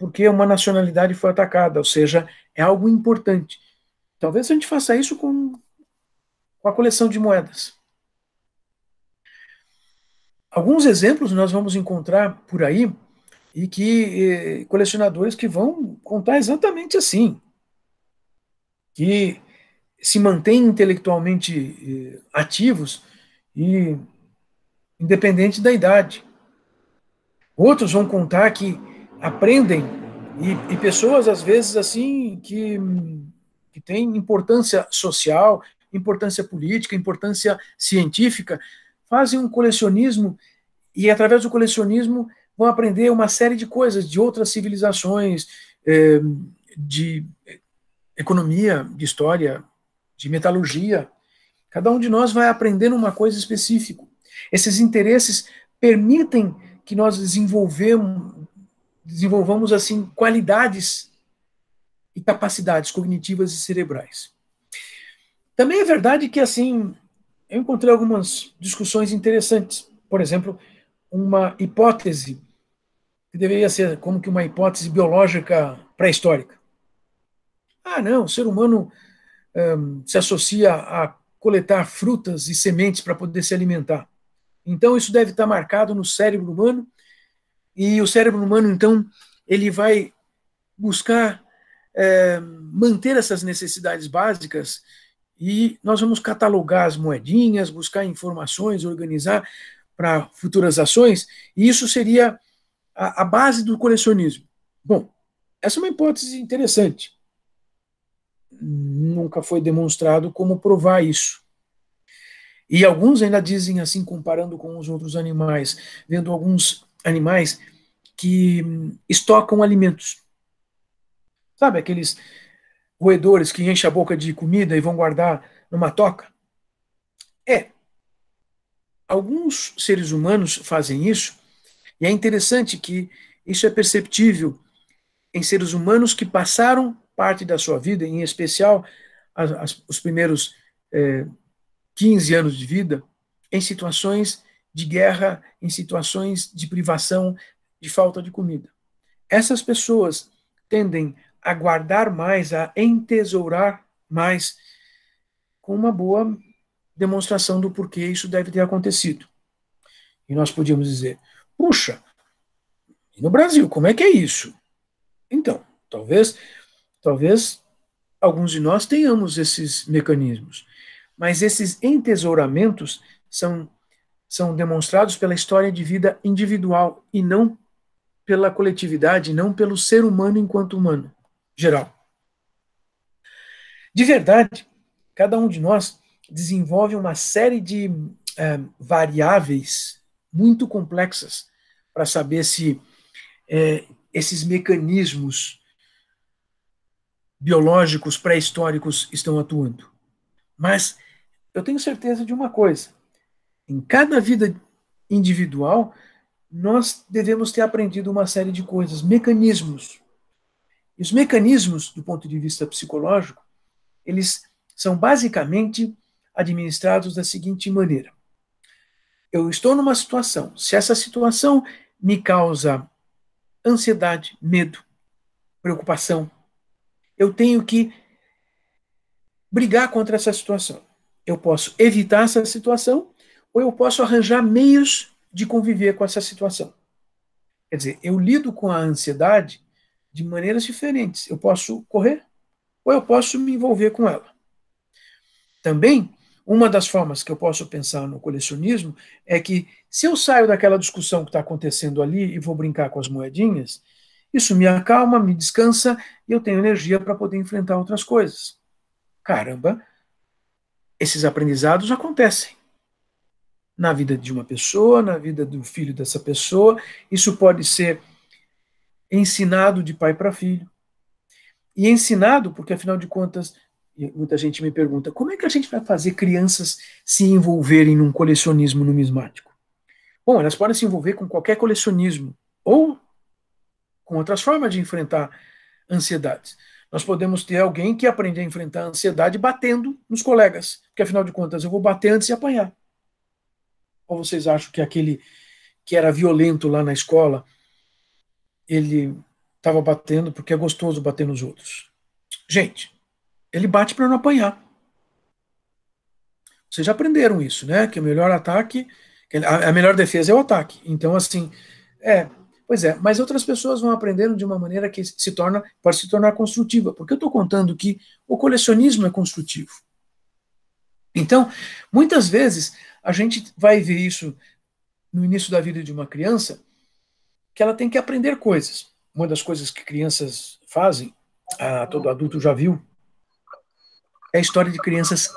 porque uma nacionalidade foi atacada, ou seja, é algo importante. Talvez a gente faça isso com, com a coleção de moedas. Alguns exemplos nós vamos encontrar por aí e que eh, colecionadores que vão contar exatamente assim, que se mantêm intelectualmente eh, ativos e independente da idade. Outros vão contar que aprendem e, e, pessoas às vezes assim que que têm importância social, importância política, importância científica, fazem um colecionismo e através do colecionismo vão aprender uma série de coisas de outras civilizações, eh, de economia, de história, de metalurgia. Cada um de nós vai aprendendo uma coisa específica. Esses interesses permitem que nós desenvolvemos, desenvolvamos assim qualidades e capacidades cognitivas e cerebrais. Também é verdade que assim eu encontrei algumas discussões interessantes. Por exemplo, uma hipótese que deveria ser como que uma hipótese biológica pré-histórica. Ah, não, o ser humano hum, se associa a coletar frutas e sementes para poder se alimentar. Então, isso deve estar marcado no cérebro humano e o cérebro humano, então, ele vai buscar é, manter essas necessidades básicas e nós vamos catalogar as moedinhas, buscar informações, organizar para futuras ações, e isso seria a, a base do colecionismo. Bom, essa é uma hipótese interessante. Nunca foi demonstrado como provar isso. E alguns ainda dizem assim, comparando com os outros animais, vendo alguns animais que hum, estocam alimentos. Sabe aqueles roedores que enchem a boca de comida e vão guardar numa toca? É. Alguns seres humanos fazem isso, e é interessante que isso é perceptível em seres humanos que passaram parte da sua vida, em especial as, as, os primeiros é, eh, 15 anos de vida, em situações de guerra, em situações de privação, de falta de comida. Essas pessoas tendem a guardar mais, a entesourar mais, com uma boa demonstração do porquê isso deve ter acontecido. E nós podíamos dizer: puxa, e no Brasil, como é que é isso? Então, talvez, talvez alguns de nós tenhamos esses mecanismos, mas esses entesouramentos são são demonstrados pela história de vida individual e não pela coletividade, não pelo ser humano enquanto humano geral. De verdade, cada um de nós desenvolve uma série de é, variáveis muito complexas para saber se é, esses mecanismos biológicos pré-históricos estão atuando. Mas eu tenho certeza de uma coisa: em cada vida individual, nós devemos ter aprendido uma série de coisas, mecanismos. E os mecanismos, do ponto de vista psicológico, eles são basicamente administrados da seguinte maneira: eu estou numa situação, se essa situação me causa ansiedade, medo, preocupação, eu tenho que brigar contra essa situação. Eu posso evitar essa situação ou eu posso arranjar meios de conviver com essa situação. Quer dizer, eu lido com a ansiedade de maneiras diferentes. Eu posso correr ou eu posso me envolver com ela. Também, uma das formas que eu posso pensar no colecionismo é que se eu saio daquela discussão que está acontecendo ali e vou brincar com as moedinhas, isso me acalma, me descansa e eu tenho energia para poder enfrentar outras coisas. Caramba, esses aprendizados acontecem na vida de uma pessoa, na vida do filho dessa pessoa. Isso pode ser ensinado de pai para filho. E ensinado, porque afinal de contas, muita gente me pergunta, como é que a gente vai fazer crianças se envolverem num colecionismo numismático? Bom, elas podem se envolver com qualquer colecionismo ou com outras formas de enfrentar ansiedades. Nós podemos ter alguém que aprende a enfrentar a ansiedade batendo nos colegas, porque afinal de contas eu vou bater antes de apanhar. Ou vocês acham que aquele que era violento lá na escola, ele estava batendo porque é gostoso bater nos outros? Gente, ele bate para não apanhar. Vocês já aprenderam isso, né? Que o melhor ataque, a melhor defesa é o ataque. Então, assim, é, pois é, mas outras pessoas vão aprendendo de uma maneira que se torna, pode se tornar construtiva, porque eu estou contando que o colecionismo é construtivo. Então, muitas vezes, a gente vai ver isso no início da vida de uma criança, que ela tem que aprender coisas. Uma das coisas que crianças fazem, ah, todo adulto já viu, é a história de crianças.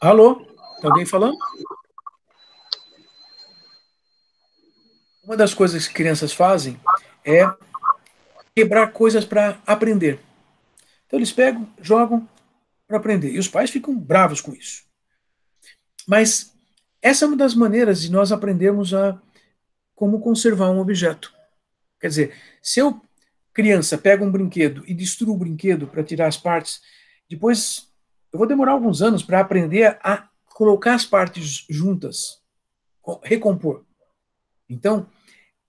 Alô? alguém falando? Uma das coisas que crianças fazem é quebrar coisas para aprender. Então eles pegam, jogam para aprender. E os pais ficam bravos com isso. Mas essa é uma das maneiras de nós aprendermos a como conservar um objeto. Quer dizer, se eu, criança, pego um brinquedo e destruo o brinquedo para tirar as partes, depois eu vou demorar alguns anos para aprender a colocar as partes juntas, recompor. Então,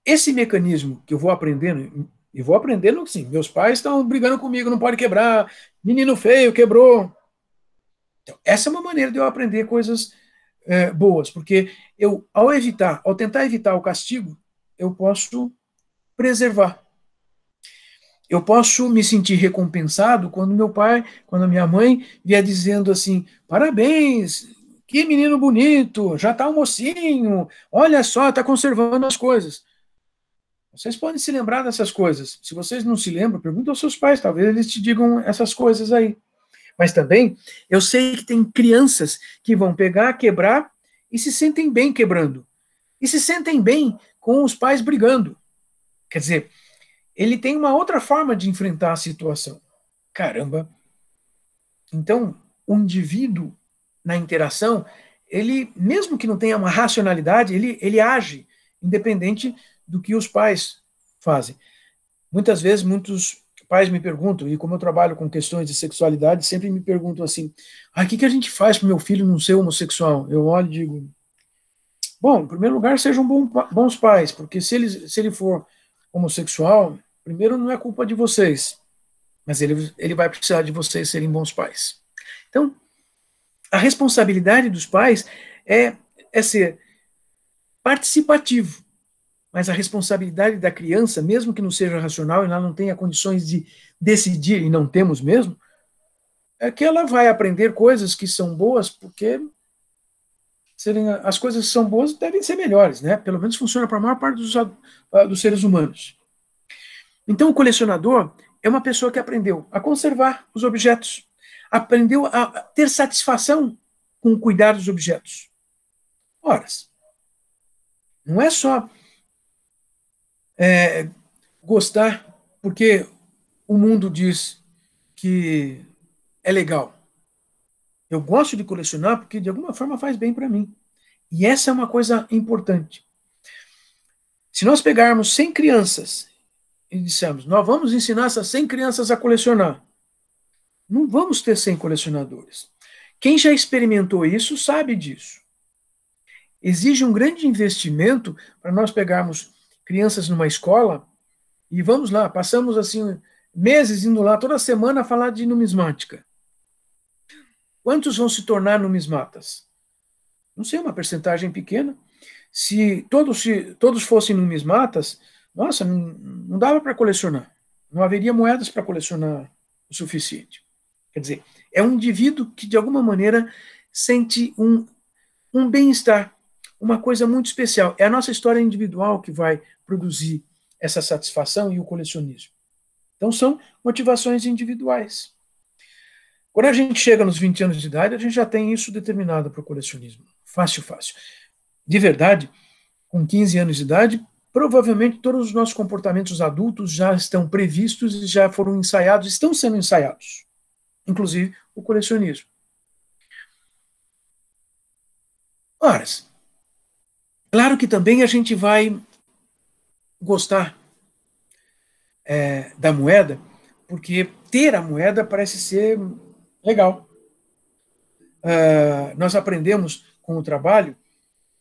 esse mecanismo que eu vou aprendendo, e vou aprendendo assim, meus pais estão brigando comigo, não pode quebrar, menino feio, quebrou. Então, essa é uma maneira de eu aprender coisas é, boas, porque eu, ao evitar, ao tentar evitar o castigo, eu posso preservar. Eu posso me sentir recompensado quando meu pai, quando minha mãe vier dizendo assim: parabéns, que menino bonito, já está um mocinho, olha só, está conservando as coisas. Vocês podem se lembrar dessas coisas. Se vocês não se lembram, pergunta aos seus pais, talvez eles te digam essas coisas aí. Mas também eu sei que tem crianças que vão pegar, quebrar e se sentem bem quebrando. E se sentem bem com os pais brigando. Quer dizer, ele tem uma outra forma de enfrentar a situação. Caramba! Então, o indivíduo na interação, ele, mesmo que não tenha uma racionalidade, ele, ele age independente do que os pais fazem. Muitas vezes, muitos pais me perguntam, e como eu trabalho com questões de sexualidade, sempre me perguntam assim: ah, o que, que a gente faz para meu filho não ser homossexual? Eu olho e digo: bom, em primeiro lugar, sejam bons pais, porque se ele, se ele for homossexual, primeiro não é culpa de vocês, mas ele, ele vai precisar de vocês serem bons pais. Então, a responsabilidade dos pais é, é ser participativo mas a responsabilidade da criança, mesmo que não seja racional e ela não tenha condições de decidir, e não temos mesmo, é que ela vai aprender coisas que são boas, porque serem, as coisas que são boas devem ser melhores, né? Pelo menos funciona para a maior parte dos, ah, dos seres humanos. Então, o colecionador é uma pessoa que aprendeu a conservar os objetos, aprendeu a ter satisfação com o cuidar dos objetos. Ora, não é só é, gostar, porque o mundo diz que é legal. Eu gosto de colecionar porque de alguma forma faz bem para mim. E essa é uma coisa importante. Se nós pegarmos 100 crianças e dissermos, nós vamos ensinar essas 100 crianças a colecionar, não vamos ter 100 colecionadores. Quem já experimentou isso sabe disso. Exige um grande investimento para nós pegarmos crianças numa escola e vamos lá, passamos assim meses indo lá toda semana a falar de numismática. Quantos vão se tornar numismatas? Não sei, uma percentagem pequena. Se todos, se todos fossem numismatas, nossa, não, não dava para colecionar. Não haveria moedas para colecionar o suficiente. Quer dizer, é um indivíduo que, de alguma maneira, sente um, um bem-estar, uma coisa muito especial. É a nossa história individual que vai produzir essa satisfação e o colecionismo. Então são motivações individuais. Quando a gente chega nos 20 anos de idade, a gente já tem isso determinado para o colecionismo. Fácil, fácil. De verdade, com 15 anos de idade, provavelmente todos os nossos comportamentos adultos já estão previstos e já foram ensaiados, estão sendo ensaiados, inclusive o colecionismo. Ora, claro que também a gente vai gostar é, da moeda, porque ter a moeda parece ser legal. Uh, nós aprendemos com o trabalho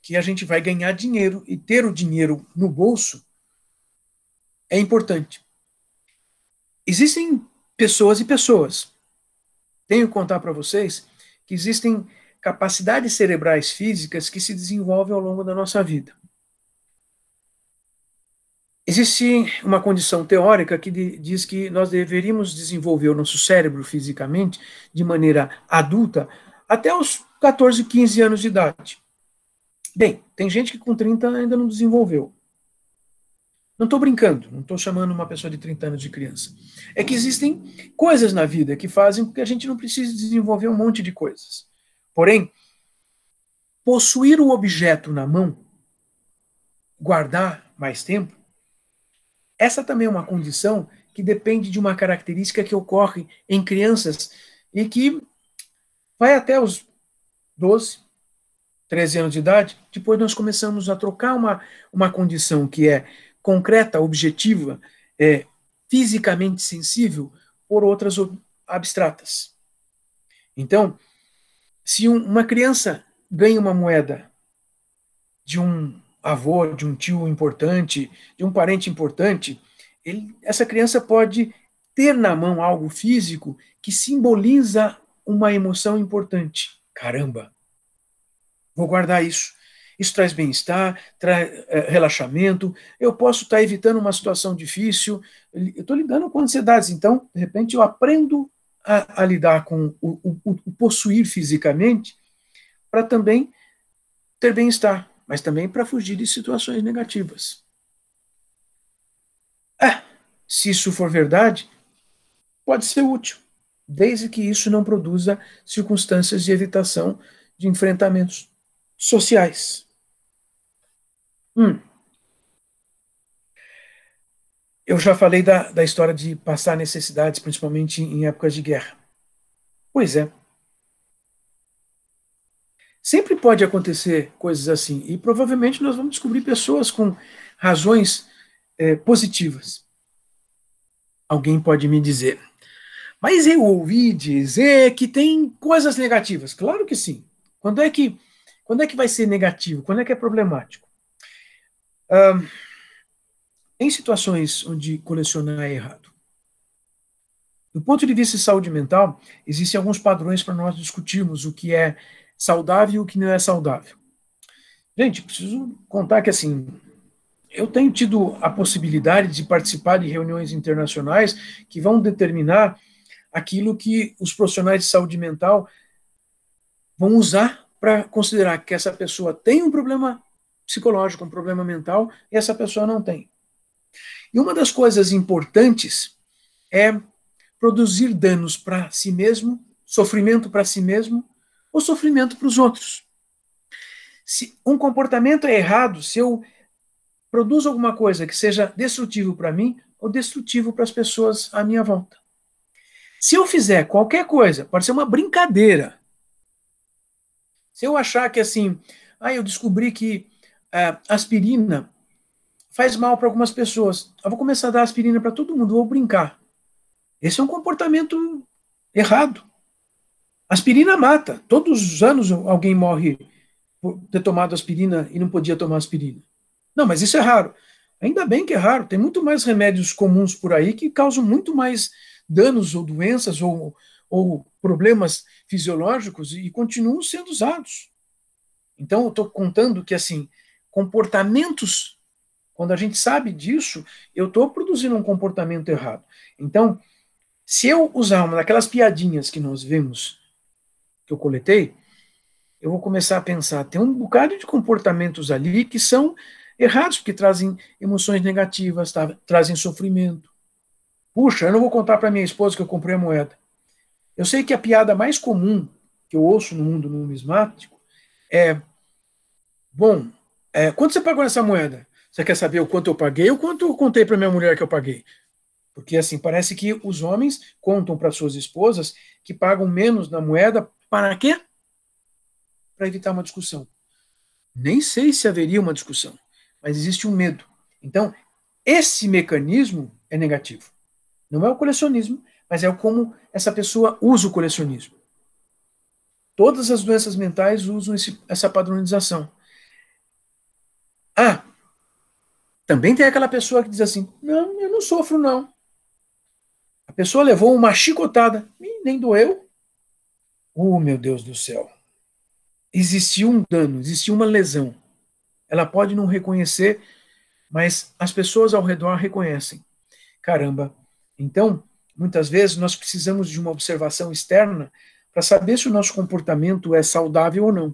que a gente vai ganhar dinheiro e ter o dinheiro no bolso é importante. Existem pessoas e pessoas. Tenho que contar para vocês que existem capacidades cerebrais físicas que se desenvolvem ao longo da nossa vida. Existe uma condição teórica que diz que nós deveríamos desenvolver o nosso cérebro fisicamente de maneira adulta até os 14, 15 anos de idade. Bem, tem gente que com 30 ainda não desenvolveu. Não estou brincando, não estou chamando uma pessoa de 30 anos de criança. É que existem coisas na vida que fazem com que a gente não precise desenvolver um monte de coisas. Porém, possuir o objeto na mão, guardar mais tempo, essa também é uma condição que depende de uma característica que ocorre em crianças e que vai até os 12, 13 anos de idade. Depois nós começamos a trocar uma, uma condição que é concreta, objetiva, é, fisicamente sensível, por outras abstratas. Então, se um, uma criança ganha uma moeda de um avô, de um tio importante, de um parente importante, ele, essa criança pode ter na mão algo físico que simboliza uma emoção importante. Caramba, vou guardar isso. Isso traz bem-estar, traz é, relaxamento. Eu posso estar tá evitando uma situação difícil. Eu estou lidando com ansiedades, então, de repente, eu aprendo a, a lidar com o, o, o possuir fisicamente para também ter bem-estar mas também para fugir de situações negativas. É, se isso for verdade, pode ser útil, desde que isso não produza circunstâncias de evitação de enfrentamentos sociais. Hum. Eu já falei da, da história de passar necessidades, principalmente em épocas de guerra. Pois é, Sempre pode acontecer coisas assim, e provavelmente nós vamos descobrir pessoas com razões é, positivas. Alguém pode me dizer, mas eu ouvi dizer que tem coisas negativas. Claro que sim. Quando é que, quando é que vai ser negativo? Quando é que é problemático? Ah, em situações onde colecionar é errado. Do ponto de vista de saúde mental, existem alguns padrões para nós discutirmos o que é saudável e o que não é saudável. Gente, preciso contar que assim, eu tenho tido a possibilidade de participar de reuniões internacionais que vão determinar aquilo que os profissionais de saúde mental vão usar para considerar que essa pessoa tem um problema psicológico, um problema mental, e essa pessoa não tem. E uma das coisas importantes é produzir danos para si mesmo, sofrimento para si mesmo o sofrimento para os outros. Se um comportamento é errado, se eu produzo alguma coisa que seja destrutivo para mim ou destrutivo para as pessoas à minha volta. Se eu fizer qualquer coisa, pode ser uma brincadeira. Se eu achar que assim, ah, eu descobri que ah, aspirina faz mal para algumas pessoas, eu vou começar a dar aspirina para todo mundo, vou brincar. Esse é um comportamento errado. Aspirina mata. Todos os anos alguém morre por ter tomado aspirina e não podia tomar aspirina. Não, mas isso é raro. Ainda bem que é raro. Tem muito mais remédios comuns por aí que causam muito mais danos ou doenças ou, ou problemas fisiológicos e continuam sendo usados. Então, eu estou contando que, assim, comportamentos, quando a gente sabe disso, eu estou produzindo um comportamento errado. Então, se eu usar uma daquelas piadinhas que nós vemos que eu coletei, eu vou começar a pensar, tem um bocado de comportamentos ali que são errados, porque trazem emoções negativas, tá? trazem sofrimento. Puxa, eu não vou contar para minha esposa que eu comprei a moeda. Eu sei que a piada mais comum que eu ouço no mundo numismático é: bom, é, quanto você pagou nessa moeda? Você quer saber o quanto eu paguei ou quanto eu contei para minha mulher que eu paguei? Porque assim, parece que os homens contam para suas esposas que pagam menos na moeda para quê? Para evitar uma discussão. Nem sei se haveria uma discussão, mas existe um medo. Então, esse mecanismo é negativo. Não é o colecionismo, mas é como essa pessoa usa o colecionismo. Todas as doenças mentais usam esse, essa padronização. Ah, também tem aquela pessoa que diz assim: não, eu não sofro, não. A pessoa levou uma chicotada, nem doeu, Oh, meu Deus do céu. Existiu um dano, existiu uma lesão. Ela pode não reconhecer, mas as pessoas ao redor reconhecem. Caramba. Então, muitas vezes nós precisamos de uma observação externa para saber se o nosso comportamento é saudável ou não.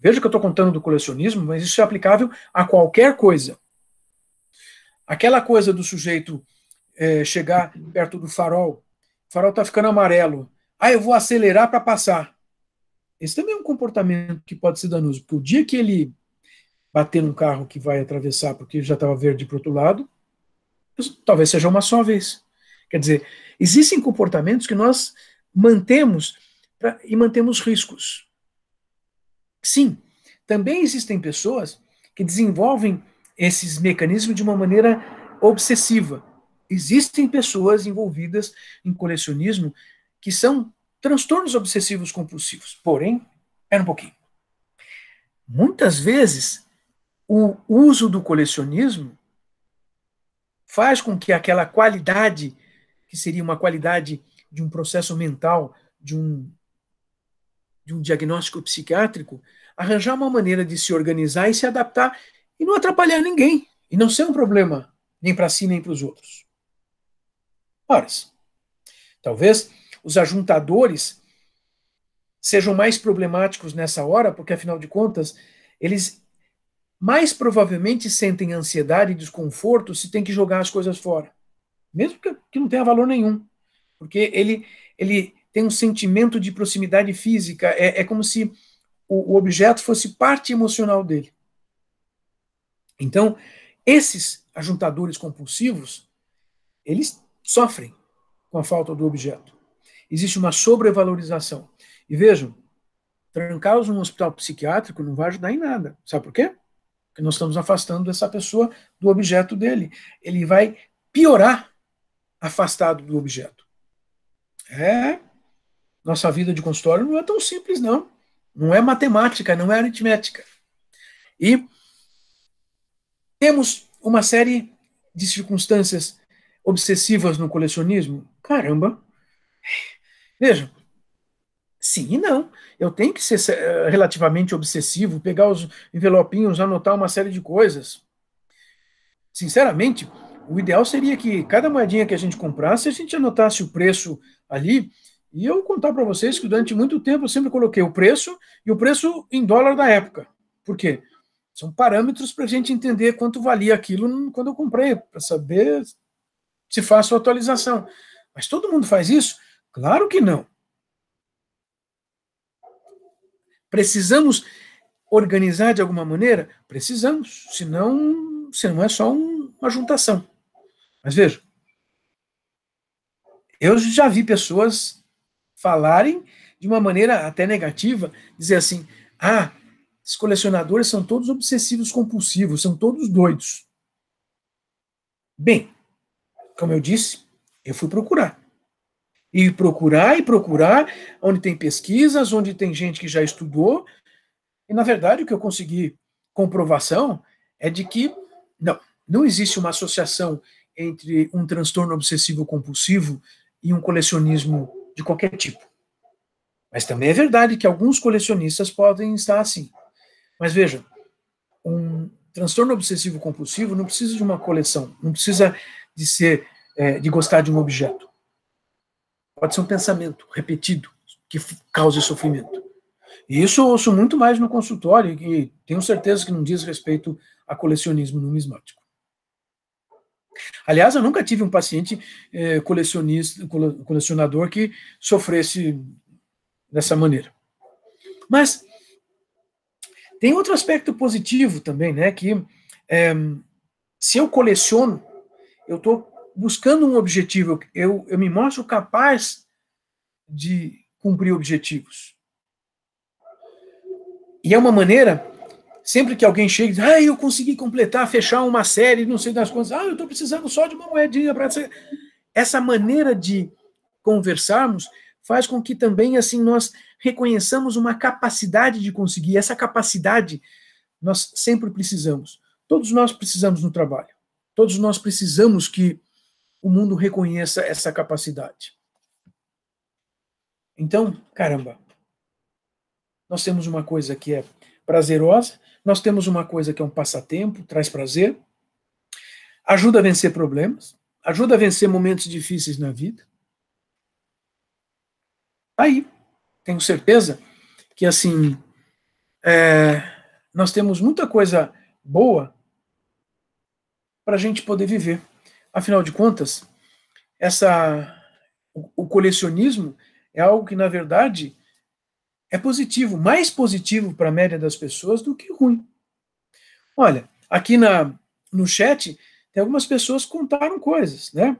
Veja que eu estou contando do colecionismo, mas isso é aplicável a qualquer coisa. Aquela coisa do sujeito é, chegar perto do farol, o farol está ficando amarelo, ah, eu vou acelerar para passar. Esse também é um comportamento que pode ser danoso, porque o dia que ele bater num carro que vai atravessar porque já estava verde para o outro lado, talvez seja uma só vez. Quer dizer, existem comportamentos que nós mantemos pra, e mantemos riscos. Sim, também existem pessoas que desenvolvem esses mecanismos de uma maneira obsessiva. Existem pessoas envolvidas em colecionismo que são transtornos obsessivos compulsivos. Porém, era um pouquinho. Muitas vezes, o uso do colecionismo faz com que aquela qualidade, que seria uma qualidade de um processo mental, de um, de um diagnóstico psiquiátrico, arranjar uma maneira de se organizar e se adaptar e não atrapalhar ninguém, e não ser um problema nem para si nem para os outros. Ora, talvez os ajuntadores sejam mais problemáticos nessa hora, porque afinal de contas, eles mais provavelmente sentem ansiedade e desconforto se tem que jogar as coisas fora, mesmo que, que não tenha valor nenhum, porque ele, ele tem um sentimento de proximidade física, é, é como se o, o objeto fosse parte emocional dele. Então, esses ajuntadores compulsivos, eles sofrem com a falta do objeto existe uma sobrevalorização. E vejam, trancá-los num hospital psiquiátrico não vai ajudar em nada. Sabe por quê? Porque nós estamos afastando essa pessoa do objeto dele. Ele vai piorar afastado do objeto. É. Nossa vida de consultório não é tão simples, não. Não é matemática, não é aritmética. E temos uma série de circunstâncias obsessivas no colecionismo. Caramba! Veja, sim e não. Eu tenho que ser eh, relativamente obsessivo, pegar os envelopinhos, anotar uma série de coisas. Sinceramente, o ideal seria que cada moedinha que a gente comprasse, a gente anotasse o preço ali. E eu contar para vocês que durante muito tempo eu sempre coloquei o preço e o preço em dólar da época. Por quê? São parâmetros para a gente entender quanto valia aquilo quando eu comprei, para saber se faço atualização. Mas todo mundo faz isso Claro que não. Precisamos organizar de alguma maneira? Precisamos, senão, senão é só um, uma juntação. Mas veja, eu já vi pessoas falarem de uma maneira até negativa, dizer assim: ah, esses colecionadores são todos obsessivos compulsivos, são todos doidos. Bem, como eu disse, eu fui procurar. E procurar e procurar, onde tem pesquisas, onde tem gente que já estudou. E, na verdade, o que eu consegui comprovação é de que não, não existe uma associação entre um transtorno obsessivo compulsivo e um colecionismo de qualquer tipo. Mas também é verdade que alguns colecionistas podem estar assim. Mas veja, um transtorno obsessivo compulsivo não precisa de uma coleção, não precisa de ser é, de gostar de um objeto. Pode ser um pensamento repetido que cause sofrimento. E isso eu ouço muito mais no consultório, e tenho certeza que não diz respeito a colecionismo numismático. Aliás, eu nunca tive um paciente eh, colecionista, colecionador que sofresse dessa maneira. Mas tem outro aspecto positivo também, né? Que eh, se eu coleciono, eu estou buscando um objetivo, eu, eu me mostro capaz de cumprir objetivos. E é uma maneira, sempre que alguém chega e diz, ah, eu consegui completar, fechar uma série, não sei das coisas, ah, eu estou precisando só de uma moedinha para Essa maneira de conversarmos faz com que também assim nós reconheçamos uma capacidade de conseguir. Essa capacidade nós sempre precisamos. Todos nós precisamos no trabalho. Todos nós precisamos que o mundo reconheça essa capacidade. Então, caramba, nós temos uma coisa que é prazerosa, nós temos uma coisa que é um passatempo, traz prazer, ajuda a vencer problemas, ajuda a vencer momentos difíceis na vida. Tá aí, tenho certeza que assim é, nós temos muita coisa boa para a gente poder viver. Afinal de contas, essa o colecionismo é algo que, na verdade, é positivo, mais positivo para a média das pessoas do que ruim. Olha, aqui na, no chat, tem algumas pessoas contaram coisas, né?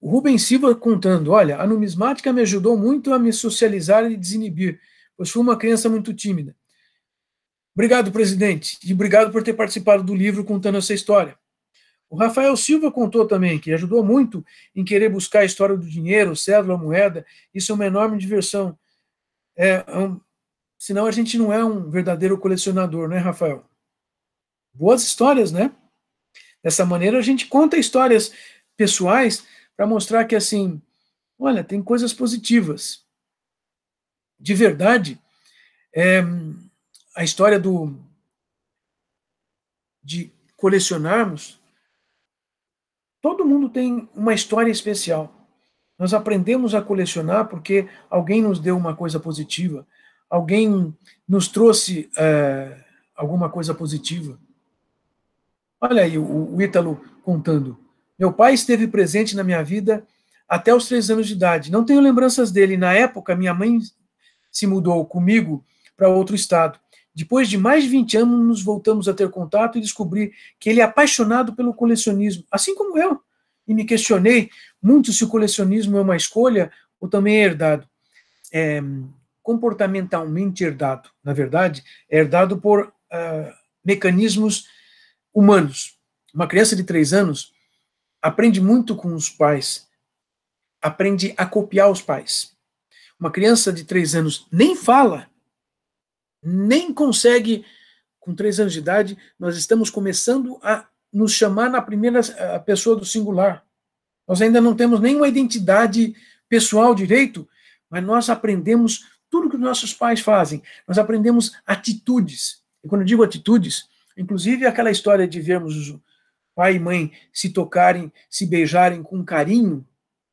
O Rubens Silva contando, olha, a numismática me ajudou muito a me socializar e desinibir, pois fui uma criança muito tímida. Obrigado, presidente, e obrigado por ter participado do livro contando essa história. O Rafael Silva contou também que ajudou muito em querer buscar a história do dinheiro, cédula, moeda. Isso é uma enorme diversão. É, é, um, senão a gente não é um verdadeiro colecionador, né, Rafael? Boas histórias, né? Dessa maneira a gente conta histórias pessoais para mostrar que, assim, olha, tem coisas positivas. De verdade, é, a história do de colecionarmos Todo mundo tem uma história especial. Nós aprendemos a colecionar porque alguém nos deu uma coisa positiva, alguém nos trouxe é, alguma coisa positiva. Olha aí o, o Ítalo contando. Meu pai esteve presente na minha vida até os três anos de idade. Não tenho lembranças dele. Na época, minha mãe se mudou comigo para outro estado. Depois de mais de 20 anos, nos voltamos a ter contato e descobri que ele é apaixonado pelo colecionismo, assim como eu. E me questionei muito se o colecionismo é uma escolha ou também é herdado. É, comportamentalmente herdado, na verdade, é herdado por uh, mecanismos humanos. Uma criança de três anos aprende muito com os pais, aprende a copiar os pais. Uma criança de três anos nem fala, nem consegue, com três anos de idade, nós estamos começando a nos chamar na primeira eh, pessoa do singular. Nós ainda não temos nenhuma identidade pessoal direito, mas nós aprendemos tudo que os nossos pais fazem. Nós aprendemos atitudes. E quando eu digo atitudes, inclusive aquela história de vermos pai e mãe se tocarem, se beijarem com carinho,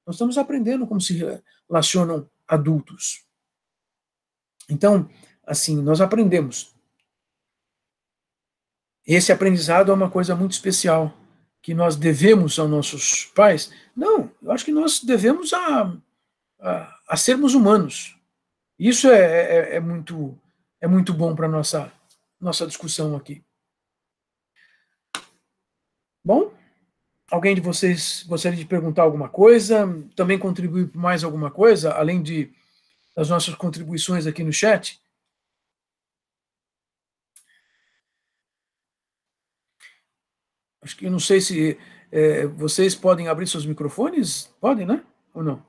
nós estamos aprendendo como se relacionam adultos. Então, assim, nós aprendemos. Esse aprendizado é uma coisa muito especial que nós devemos aos nossos pais? Não, eu acho que nós devemos a, a, a sermos humanos. Isso é, é, é, é muito é muito bom para nossa nossa discussão aqui. Bom, alguém de vocês gostaria de perguntar alguma coisa? Também contribuir mais alguma coisa além de das nossas contribuições aqui no chat? Acho que não sei se é, vocês podem abrir seus microfones? Podem, né? Ou não?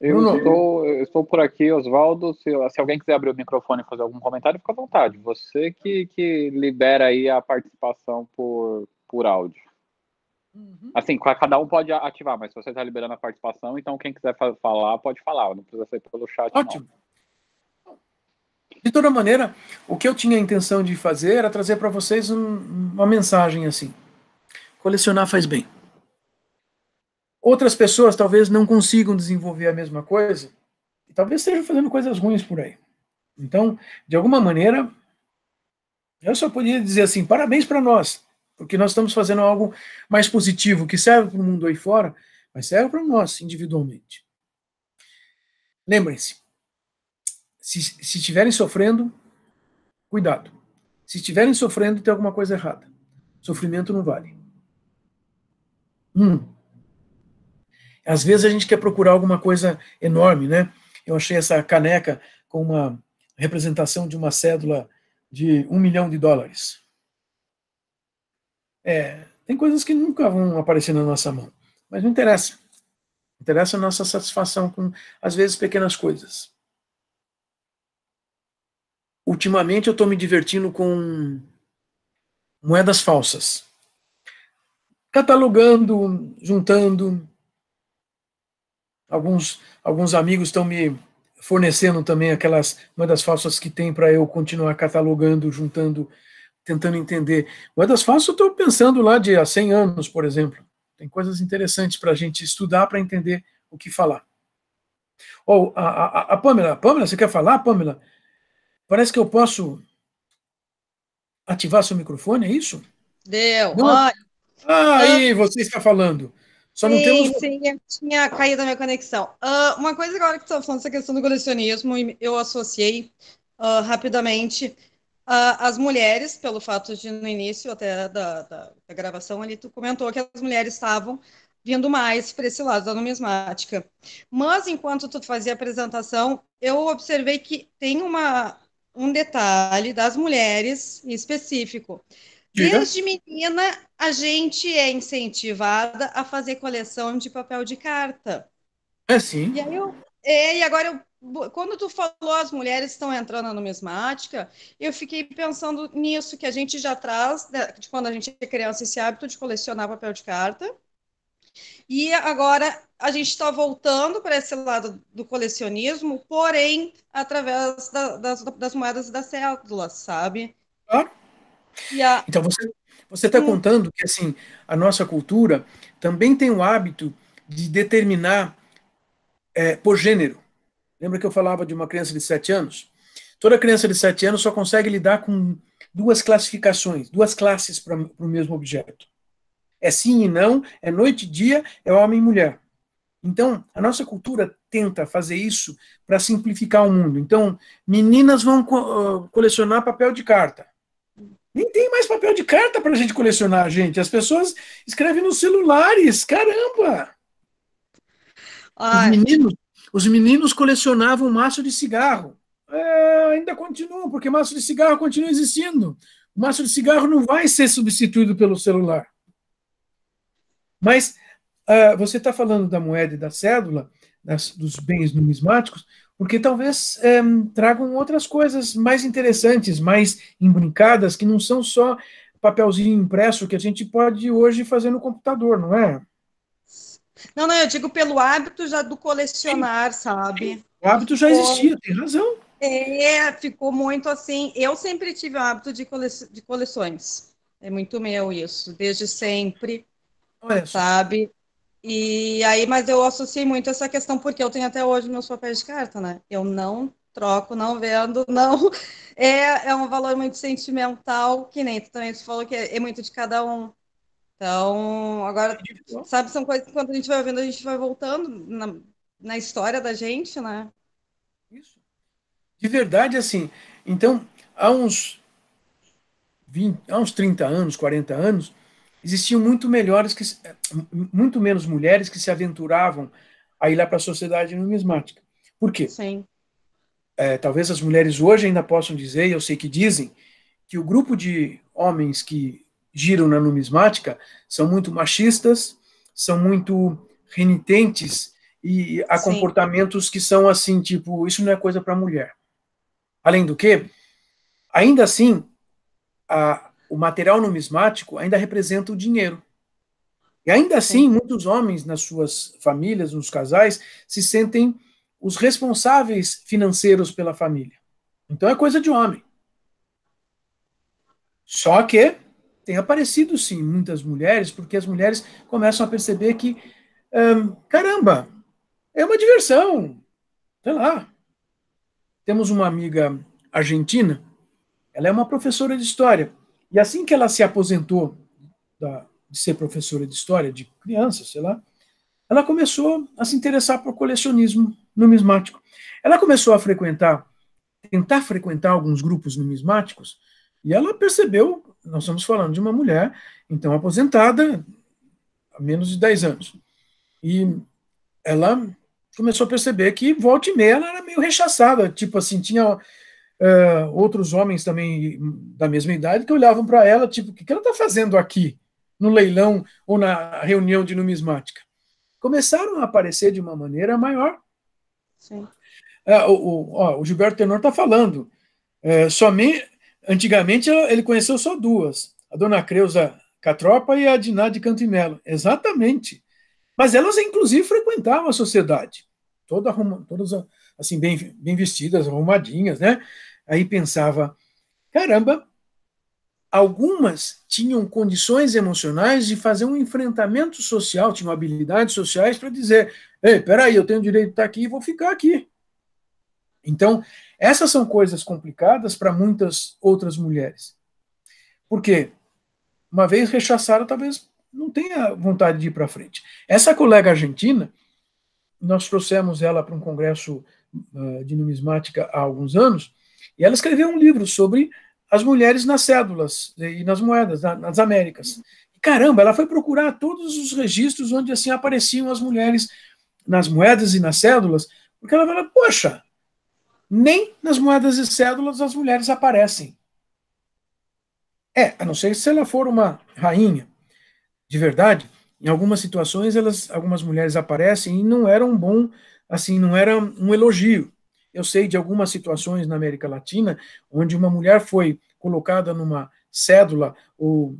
Eu não, estou, estou por aqui, Oswaldo. Se, se, alguém quiser abrir o microfone e fazer algum comentário, fica à vontade. Você que, que libera aí a participação por, por áudio. Uhum. Assim, cada um pode ativar, mas você está liberando a participação, então quem quiser falar, pode falar. Não precisa ser pelo chat. Ótimo. Não. De toda maneira, o que eu tinha a intenção de fazer era trazer para vocês um, uma mensagem assim. Colecionar faz bem. Outras pessoas talvez não consigam desenvolver a mesma coisa e talvez estejam fazendo coisas ruins por aí. Então, de alguma maneira, eu só poderia dizer assim: parabéns para nós, porque nós estamos fazendo algo mais positivo que serve para o mundo aí fora, mas serve para nós individualmente. Lembrem-se: se, se estiverem sofrendo, cuidado. Se estiverem sofrendo, tem alguma coisa errada. Sofrimento não vale. Hum. Às vezes a gente quer procurar alguma coisa enorme, né? Eu achei essa caneca com uma representação de uma cédula de um milhão de dólares. É, tem coisas que nunca vão aparecer na nossa mão, mas não interessa. Interessa a nossa satisfação com, às vezes, pequenas coisas. Ultimamente eu estou me divertindo com moedas falsas catalogando, juntando. Alguns, alguns amigos estão me fornecendo também aquelas, uma das falsas que tem para eu continuar catalogando, juntando, tentando entender. Uma das falsas eu estou pensando lá de há 100 anos, por exemplo. Tem coisas interessantes para a gente estudar para entender o que falar. Ou oh, a, a, a Pamela, Pamela, você quer falar, Pamela? Parece que eu posso ativar seu microfone, é isso? Deu. Não, Olha, ah, ah, aí você está falando. Só sim, não temos. Sim, tinha caído a minha conexão. Uh, uma coisa agora que você estava falando, essa questão do colecionismo, eu associei uh, rapidamente uh, as mulheres, pelo fato de no início até da, da, da gravação ali, tu comentou que as mulheres estavam vindo mais para esse lado da numismática. Mas enquanto tu fazia a apresentação, eu observei que tem uma, um detalhe das mulheres em específico. Desde menina, a gente é incentivada a fazer coleção de papel de carta. É sim. E, aí eu, é, e agora eu quando tu falou as mulheres estão entrando na numismática, eu fiquei pensando nisso que a gente já traz né, de quando a gente é criança esse hábito de colecionar papel de carta. E agora a gente está voltando para esse lado do colecionismo, porém através da, das, das, moedas e das cédulas, sabe? Claro. Yeah. Então você está hum. contando que assim a nossa cultura também tem o hábito de determinar é, por gênero. Lembra que eu falava de uma criança de sete anos? Toda criança de sete anos só consegue lidar com duas classificações, duas classes para o mesmo objeto. É sim e não, é noite e dia, é homem e mulher. Então, a nossa cultura tenta fazer isso para simplificar o mundo. Então, meninas vão co ah, colecionar papel de carta. Nem tem mais papel de carta para a gente colecionar, gente. As pessoas escrevem nos celulares, caramba! Os meninos, os meninos colecionavam maço de cigarro. É, ainda continuam, porque maço de cigarro continua existindo. O maço de cigarro não vai ser substituído pelo celular. Mas uh, você está falando da moeda e da cédula, das, dos bens numismáticos porque talvez é, tragam outras coisas mais interessantes, mais embrincadas, que não são só papelzinho impresso que a gente pode hoje fazer no computador, não é? Não, não, eu digo pelo hábito já do colecionar, Sim. sabe? O hábito já existia, tem razão. É, ficou muito assim. Eu sempre tive o hábito de, cole... de coleções. É muito meu isso, desde sempre. Olha, sabe? E aí, mas eu associei muito essa questão porque eu tenho até hoje meus papéis de carta, né? Eu não troco, não vendo, não. É, é um valor muito sentimental, que nem tu também falou que é, é muito de cada um. Então, agora, sabe, são coisas que quando a gente vai vendo a gente vai voltando na, na história da gente, né? Isso. De verdade, assim. Então, há uns 20, há uns 30 anos, 40 anos, existiam muito melhores que eh, muito menos mulheres que se aventuravam a ir lá para a sociedade numismática. Por quê? Sim. É, talvez as mulheres hoje ainda possam dizer, eu sei que dizem, que o grupo de homens que giram na numismática são muito machistas, são muito renitentes e há Sim. comportamentos que são assim, tipo, isso não é coisa para mulher. Além do que, ainda assim, a, o material numismático ainda representa o dinheiro. E ainda assim, muitos homens nas suas famílias, nos casais, se sentem os responsáveis financeiros pela família. Então é coisa de homem. Só que tem aparecido sim muitas mulheres, porque as mulheres começam a perceber que, caramba, é uma diversão. Sei lá. Temos uma amiga argentina, ela é uma professora de história e assim que ela se aposentou da, de ser professora de história de criança, sei lá, ela começou a se interessar por colecionismo numismático. Ela começou a frequentar, tentar frequentar alguns grupos numismáticos, e ela percebeu, nós estamos falando de uma mulher, então aposentada, há menos de 10 anos. E ela começou a perceber que volta e meia ela era meio rechaçada, tipo assim, tinha ah, outros homens também da mesma idade que olhavam para ela, tipo, o que, ela está fazendo aqui no leilão ou na reunião de numismática? Começaram a aparecer de uma maneira maior. Sim. Uh, o, o, o, Gilberto Tenor está falando. Uh, somente, antigamente ele conheceu só duas, a dona Creuza Catropa e a Diná de Cantimelo. Exatamente. Mas elas, inclusive, frequentavam a sociedade. Toda, todas assim, bem, bem vestidas, arrumadinhas, né? aí pensava: caramba, algumas tinham condições emocionais de fazer um enfrentamento social, tinham habilidades sociais para dizer: ei, peraí, eu tenho direito de estar aqui e vou ficar aqui. Então, essas são coisas complicadas para muitas outras mulheres. Porque, uma vez rechaçada, talvez não tenha vontade de ir para frente. Essa colega argentina, nós trouxemos ela para um congresso eh, de numismática há alguns anos, e ela escreveu um livro sobre as mulheres nas cédulas né, e nas moedas, nas Américas. Caramba, ela foi procurar todos os registros onde assim apareciam as mulheres nas moedas e nas cédulas, porque ela fala, poxa, nem nas moedas e cédulas as mulheres aparecem. É, a não ser se ela for uma rainha, de verdade, em algumas situações elas, algumas mulheres aparecem e não era um bom, assim, não era um elogio. Eu sei de algumas situações na América Latina onde uma mulher foi colocada numa cédula ou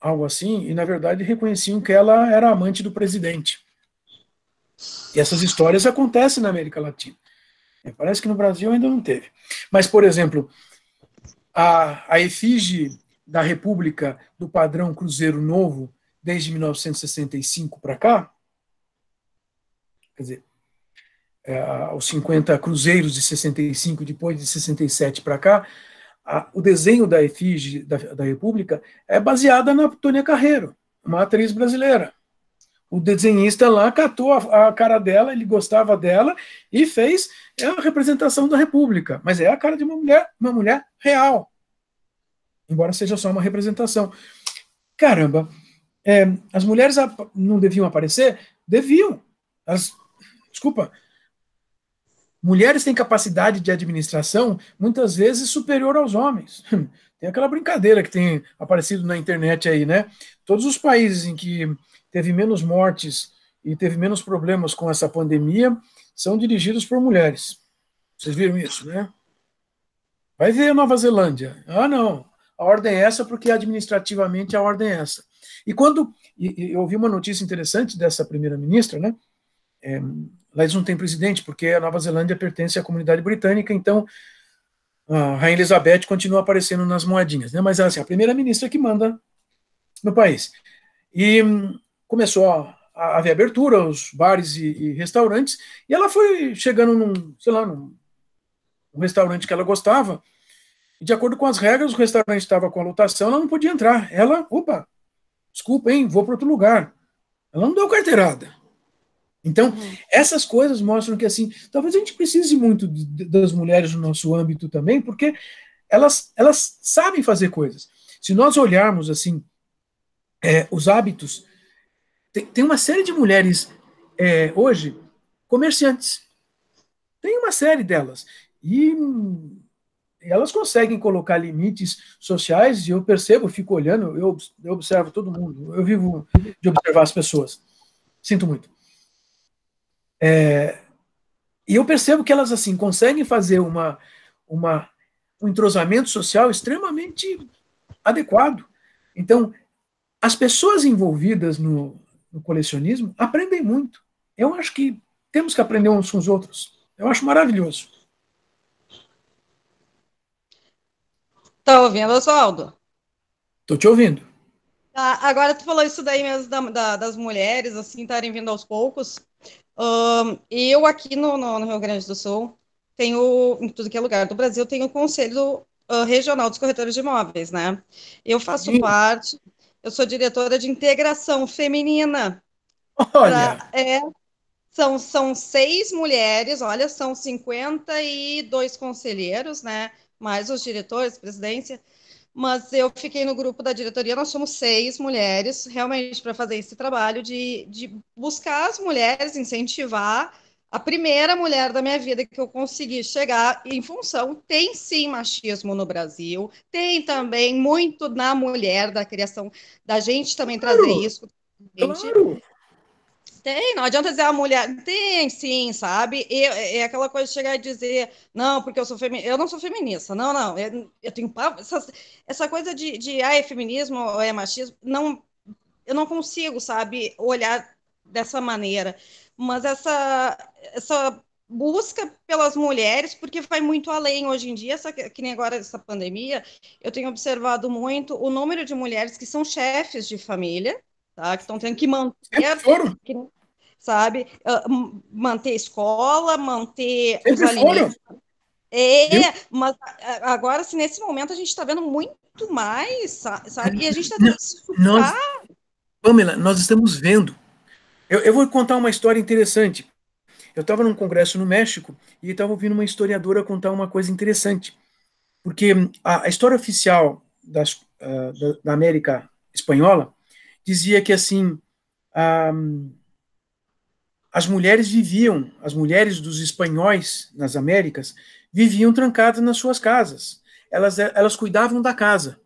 algo assim, e na verdade reconheciam que ela era amante do presidente. E essas histórias acontecem na América Latina. É, parece que no Brasil ainda não teve. Mas, por exemplo, a, a efígie da República do padrão Cruzeiro Novo, desde 1965 para cá, quer dizer, é, aos 50 cruzeiros de 65, depois de 67 para cá, a, o desenho da efígie da, da República é baseada na Tônia Carreiro, uma atriz brasileira. O desenhista lá catou a, a cara dela, ele gostava dela e fez é, a representação da República. Mas é a cara de uma mulher, uma mulher real, embora seja só uma representação. Caramba, é, as mulheres não deviam aparecer? Deviam. desculpa, mulheres têm capacidade de administração muitas vezes superior aos homens. Tem aquela brincadeira que tem aparecido na internet aí, né? Todos os países em que teve menos mortes e teve menos problemas com essa pandemia são dirigidos por mulheres. Vocês viram isso, né? Vai ver a Nova Zelândia. Ah, não. A ordem é essa porque administrativamente a ordem é essa. E quando eu ouvi uma notícia interessante dessa primeira ministra, né? É, Lá eles não têm presidente, porque a Nova Zelândia pertence à comunidade britânica, então a Rainha Elizabeth continua aparecendo nas moedinhas, né? Mas assim, a primeira ministra que manda no país. E hum, começou a, a haver abertura, os bares e, e, restaurantes, e ela foi chegando num, sei lá, num um restaurante que ela gostava, e de acordo com as regras, o restaurante estava com a lotação, ela não podia entrar. Ela, opa, desculpa, hein, vou para outro lugar. Ela não deu carteirada. Então, uhum. essas coisas mostram que, assim, talvez a gente precise muito de, de, das mulheres no nosso âmbito também, porque elas, elas sabem fazer coisas. Se nós olharmos, assim, é, os hábitos, tem, tem, uma série de mulheres é, hoje comerciantes. Tem uma série delas. E elas conseguem colocar limites sociais, e eu percebo, fico olhando, eu, eu observo todo mundo, eu vivo de observar as pessoas. Sinto muito. É, e eu percebo que elas assim conseguem fazer uma, uma, um entrosamento social extremamente adequado. Então, as pessoas envolvidas no, no colecionismo aprendem muito. Eu acho que temos que aprender uns com os outros. Eu acho maravilhoso. Tá ouvindo, Oswaldo? Tô te ouvindo. Ah, agora tu falou isso daí mesmo da, da, das mulheres assim estarem vindo aos poucos. Um, eu aqui no, no, no, Rio Grande do Sul tenho, em tudo que é lugar do Brasil, tenho o Conselho uh, Regional dos Corretores de Imóveis, né? Eu faço Sim. parte, eu sou diretora de integração feminina. Olha! Pra, é, são, são seis mulheres, olha, são 52 conselheiros, né? Mais os diretores, presidência mas eu fiquei no grupo da diretoria, nós somos seis mulheres, realmente, para fazer esse trabalho de, de, buscar as mulheres, incentivar. A primeira mulher da minha vida que eu consegui chegar em função, tem sim machismo no Brasil, tem também muito na mulher, da criação, da gente também claro. trazer isso. Gente. Claro. Tem, não adianta dizer a mulher. Tem, sim, sabe? E, é, é aquela coisa de chegar e dizer, não, porque eu sou feminista. Eu não sou feminista, não, não. Eu, eu tenho essa, essa coisa de, de ah, é feminismo ou é machismo, não, eu não consigo, sabe, olhar dessa maneira. Mas essa, essa busca pelas mulheres, porque vai muito além hoje em dia, essa, que nem agora essa pandemia, eu tenho observado muito o número de mulheres que são chefes de família, tá? Que estão tendo que manter. Sempre é foram sabe? Uh, manter escola, manter Sempre os alimentos. É, mas agora, se assim, nesse momento a gente está vendo muito mais, sabe? E a gente está tendo nós, Pamela, nós estamos vendo. Eu, eu vou contar uma história interessante. Eu estava num congresso no México e estava ouvindo uma historiadora contar uma coisa interessante. Porque a, a história oficial das, uh, da, da, América Espanhola dizia que, assim, ah, as mulheres viviam, as mulheres dos espanhóis nas Américas, viviam trancadas nas suas casas. Elas, elas cuidavam da casa.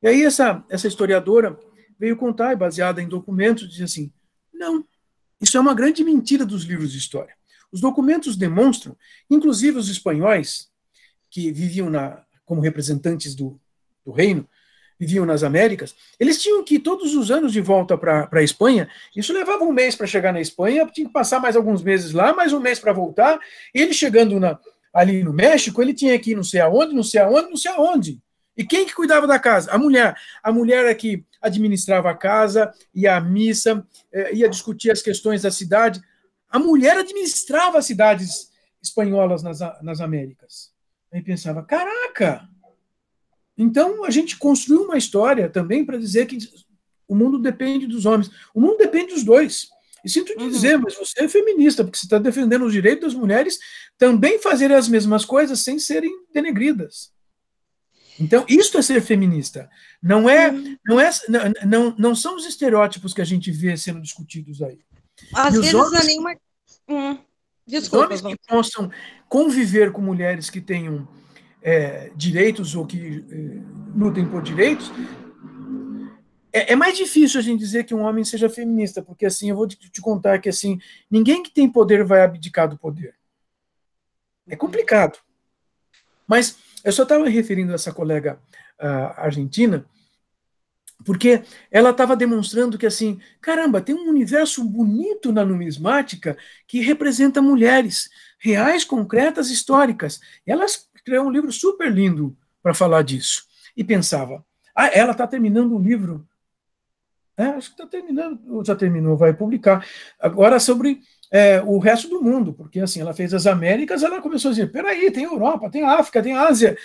E aí essa, essa historiadora veio contar, é baseada em documentos, diz assim, não, isso é uma grande mentira dos livros de história. Os documentos demonstram, inclusive os espanhóis, que viviam na, como representantes do, do reino, viviam nas Américas, eles tinham que ir todos os anos de volta para a Espanha. Isso levava um mês para chegar na Espanha, tinha que passar mais alguns meses lá, mais um mês para voltar. Ele chegando na, ali no México, ele tinha que ir não sei aonde, não sei aonde, não sei aonde. E quem que cuidava da casa? A mulher. A mulher é que administrava a casa, ia à missa, é, ia discutir as questões da cidade. A mulher administrava as cidades espanholas nas, nas Américas. Aí pensava, caraca, então, a gente construiu uma história também para dizer que o mundo depende dos homens. O mundo depende dos dois. E sinto uhum. dizer, mas você é feminista, porque você está defendendo os direitos das mulheres também fazerem as mesmas coisas sem serem denegridas. Então, isto é ser feminista. Não é, uhum. não é, não, não, não, são os estereótipos que a gente vê sendo discutidos aí. Às vezes homens, não é nenhuma. Hum. Desculpa, os homens que possam conviver com mulheres que tenham é, direitos ou que é, lutem por direitos, é, é, mais difícil a gente dizer que um homem seja feminista, porque assim, eu vou te, te contar que assim, ninguém que tem poder vai abdicar do poder. É uhum. complicado. Mas eu só estava referindo a essa colega uh, argentina, porque ela estava demonstrando que assim, caramba, tem um universo bonito na numismática que representa mulheres reais, concretas, históricas. Elas escreveu um livro super lindo para falar disso. E pensava, ah, ela está terminando um livro. É, acho que está terminando, ou já terminou, vai publicar. Agora sobre é, o resto do mundo, porque assim, ela fez as Américas, ela começou a dizer, peraí, tem Europa, tem África, tem Ásia.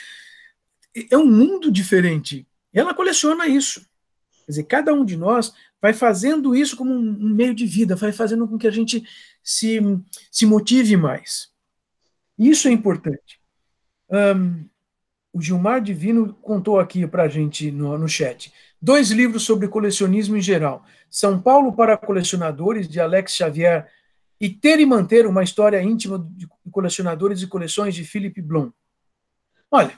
É um mundo diferente. E ela coleciona isso. Quer dizer, cada um de nós vai fazendo isso como um meio de vida, vai fazendo com que a gente se, se motive mais. Isso é importante. Um, o Gilmar Divino contou aqui para a gente no, no chat. Dois livros sobre colecionismo em geral. São Paulo para Colecionadores, de Alex Xavier, e Ter e Manter, uma história íntima de colecionadores e coleções, de Philip Blum. Olha,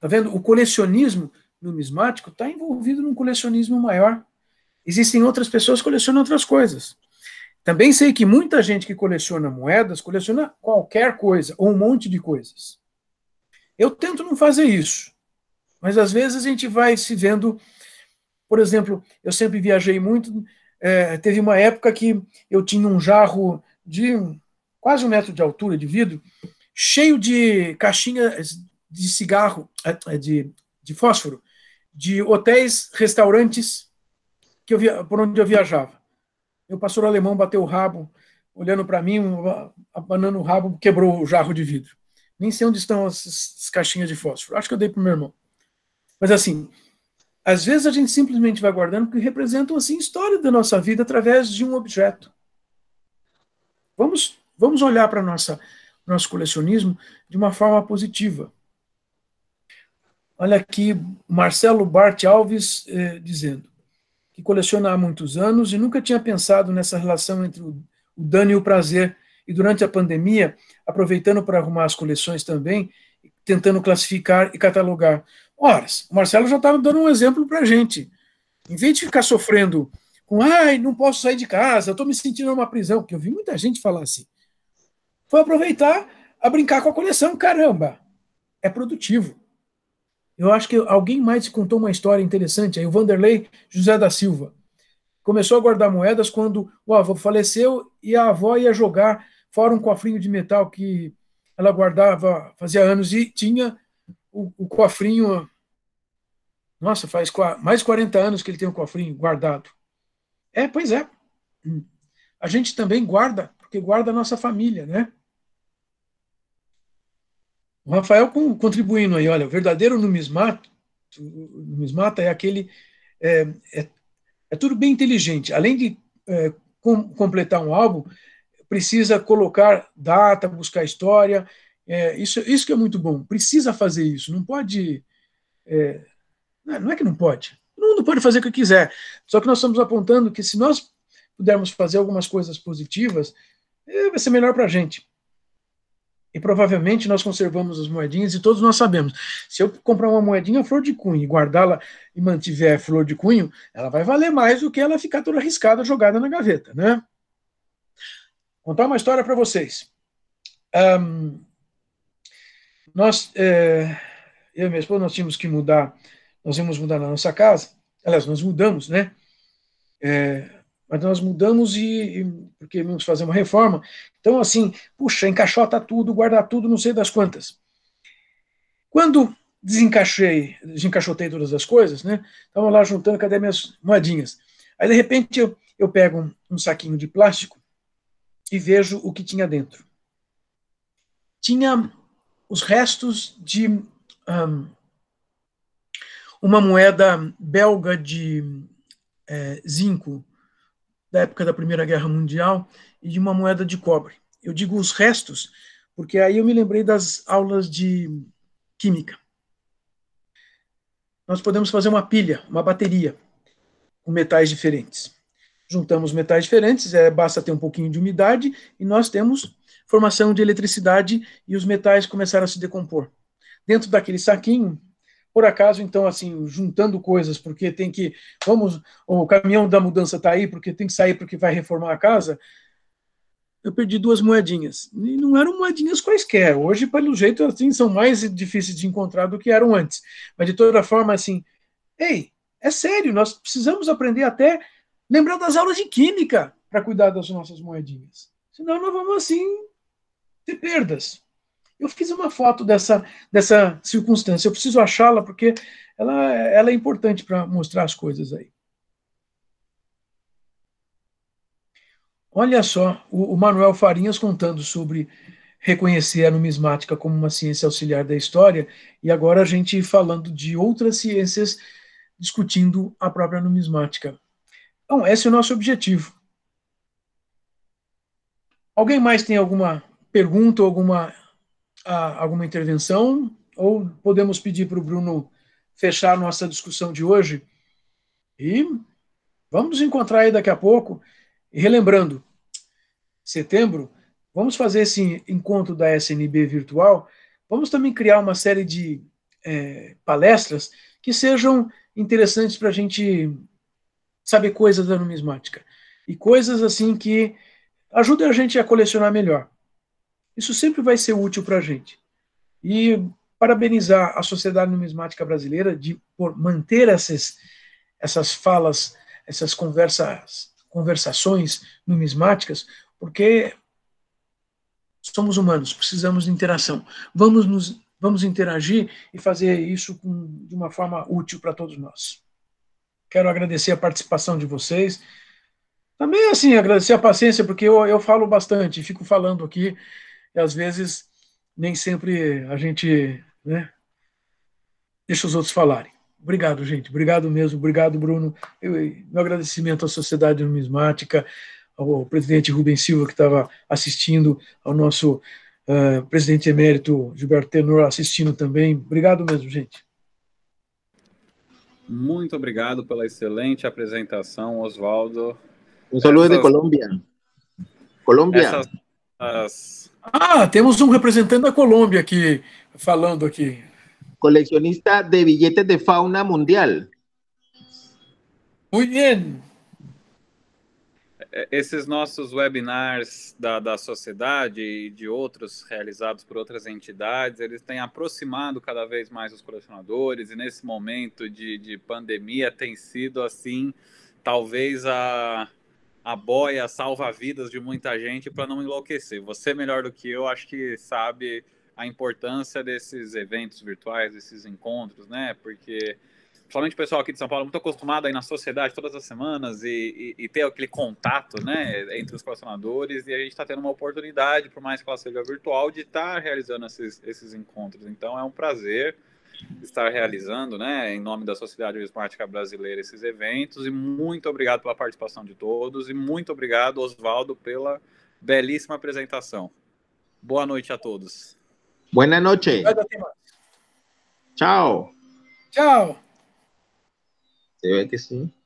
tá vendo? O colecionismo numismático está envolvido num colecionismo maior. Existem outras pessoas que colecionam outras coisas. Também sei que muita gente que coleciona moedas coleciona qualquer coisa, ou um monte de coisas. Eu tento não fazer isso, mas às vezes a gente vai se vendo. Por exemplo, eu sempre viajei muito. É, teve uma época que eu tinha um jarro de quase um metro de altura de vidro, cheio de caixinhas de cigarro, é, é, de, de fósforo, de hotéis, restaurantes que eu via, por onde eu viajava. Meu pastor alemão bateu o rabo, olhando para mim, abanando o rabo, quebrou o jarro de vidro. Nem sei onde estão as caixinhas de fósforo. Acho que eu dei para o meu irmão. Mas assim, às vezes a gente simplesmente vai guardando porque representam assim história da nossa vida através de um objeto. Vamos, vamos olhar para nossa nosso colecionismo de uma forma positiva. Olha aqui Marcelo Bart Alves eh, dizendo que coleciona há muitos anos e nunca tinha pensado nessa relação entre o, o dano e o prazer e durante a pandemia, aproveitando para arrumar as coleções também, tentando classificar e catalogar. Ora, o Marcelo já estava dando um exemplo para a gente. Em vez de ficar sofrendo com, ai, não posso sair de casa, estou me sentindo numa prisão, que eu vi muita gente falar assim, foi aproveitar a brincar com a coleção. Caramba, é produtivo. Eu acho que alguém mais contou uma história interessante aí, o Vanderlei José da Silva. Começou a guardar moedas quando o avô faleceu e a avó ia jogar fora um cofrinho de metal que ela guardava fazia anos e tinha o, o cofrinho. Nossa, faz mais de 40 anos que ele tem o um cofrinho guardado. É, pois é. A gente também guarda, porque guarda a nossa família, né? O Rafael contribuindo aí, olha, o verdadeiro numismato, numismata é aquele. É, é, é tudo bem inteligente. Além de é, com, completar um álbum, precisa colocar data, buscar história. É, isso, isso que é muito bom. Precisa fazer isso. Não pode. É, é, não é que não pode. Todo mundo pode fazer o que quiser. Só que nós estamos apontando que se nós pudermos fazer algumas coisas positivas, é, vai ser melhor para a gente. E provavelmente nós conservamos as moedinhas e todos nós sabemos. Se eu comprar uma moedinha flor de cunho e guardá-la e mantiver flor de cunho, ela vai valer mais do que ela ficar toda arriscada jogada na gaveta, né? contar uma história para vocês. Um, nós, é, eu e minha esposa, nós tínhamos que mudar, nós íamos mudar na nossa casa, aliás, nós mudamos, né? É, mas nós mudamos e, e, porque vamos fazer uma reforma. Então, assim, puxa, encaixota tudo, guarda tudo, não sei das quantas. Quando desencaixei, desencaixotei todas as coisas, né? Estava lá juntando, cadê minhas moedinhas? Aí, de repente, eu, eu pego um, um saquinho de plástico e vejo o que tinha dentro. Tinha os restos de um, uma moeda belga de é, zinco da época da Primeira Guerra Mundial e de uma moeda de cobre. Eu digo os restos porque aí eu me lembrei das aulas de química. Nós podemos fazer uma pilha, uma bateria, com metais diferentes juntamos metais diferentes, é, basta ter um pouquinho de umidade e nós temos formação de eletricidade e os metais começaram a se decompor. Dentro daquele saquinho, por acaso, então, assim, juntando coisas, porque tem que, vamos, o caminhão da mudança está aí, porque tem que sair porque vai reformar a casa, eu perdi duas moedinhas. E não eram moedinhas quaisquer. Hoje, pelo jeito, assim, são mais difíceis de encontrar do que eram antes. Mas, de toda forma, assim, ei, é sério, nós precisamos aprender até Lembrar das aulas de química para cuidar das nossas moedinhas. Senão nós vamos assim ter perdas. Eu fiz uma foto dessa, dessa circunstância. Eu preciso achá-la porque ela, ela é importante para mostrar as coisas aí. Olha só, o, o Manuel Farinhas contando sobre reconhecer a numismática como uma ciência auxiliar da história, e agora a gente falando de outras ciências discutindo a própria numismática. Então, esse é o nosso objetivo. Alguém mais tem alguma pergunta, alguma, ah, alguma intervenção? Ou podemos pedir para o Bruno fechar nossa discussão de hoje? E vamos nos encontrar aí daqui a pouco. E relembrando, setembro, vamos fazer esse encontro da SNB virtual. Vamos também criar uma série de é, palestras que sejam interessantes para a gente saber coisas da numismática. E coisas assim que ajudam a gente a colecionar melhor. Isso sempre vai ser útil para a gente. E parabenizar a Sociedade Numismática Brasileira de, por manter essas, essas falas, essas conversas, conversações numismáticas, porque somos humanos, precisamos de interação. Vamos, nos, vamos interagir e fazer isso com, de uma forma útil para todos nós. Quero agradecer a participação de vocês. Também, assim, agradecer a paciência, porque eu, eu falo bastante, fico falando aqui, e às vezes nem sempre a gente né, deixa os outros falarem. Obrigado, gente. Obrigado mesmo. Obrigado, Bruno. Eu, meu agradecimento à Sociedade Numismática, ao presidente Rubem Silva, que estava assistindo, ao nosso uh, presidente emérito Gilberto Tenor assistindo também. Obrigado mesmo, gente. Muito obrigado pela excelente apresentação, Oswaldo. Um saludo Essas... de Colômbia. Colômbia. Essas... As... Ah, temos um representante da Colômbia aqui falando aqui. Colecionista de bilhetes de fauna mundial. Muito bem. É, esses nossos webinars da, da sociedade e de outros realizados por outras entidades, eles têm aproximado cada vez mais os colecionadores e nesse momento de, de pandemia tem sido assim, talvez a, a boia salva-vidas de muita gente para não enlouquecer. Você melhor do que eu, acho que sabe a importância desses eventos virtuais, desses encontros, né? Porque principalmente o pessoal aqui de São Paulo, muito acostumado aí na sociedade todas as semanas e, e, e ter aquele contato, né, entre os colecionadores, e a gente está tendo uma oportunidade, por mais que ela seja virtual, de estar tá realizando esses, esses encontros. Então, é um prazer estar realizando, né, em nome da Sociedade Esmática Brasileira, esses eventos. E muito obrigado pela participação de todos e muito obrigado, Oswaldo, pela belíssima apresentação. Boa noite a todos. Boa noite. Tchau. Tchau. Teve que sim.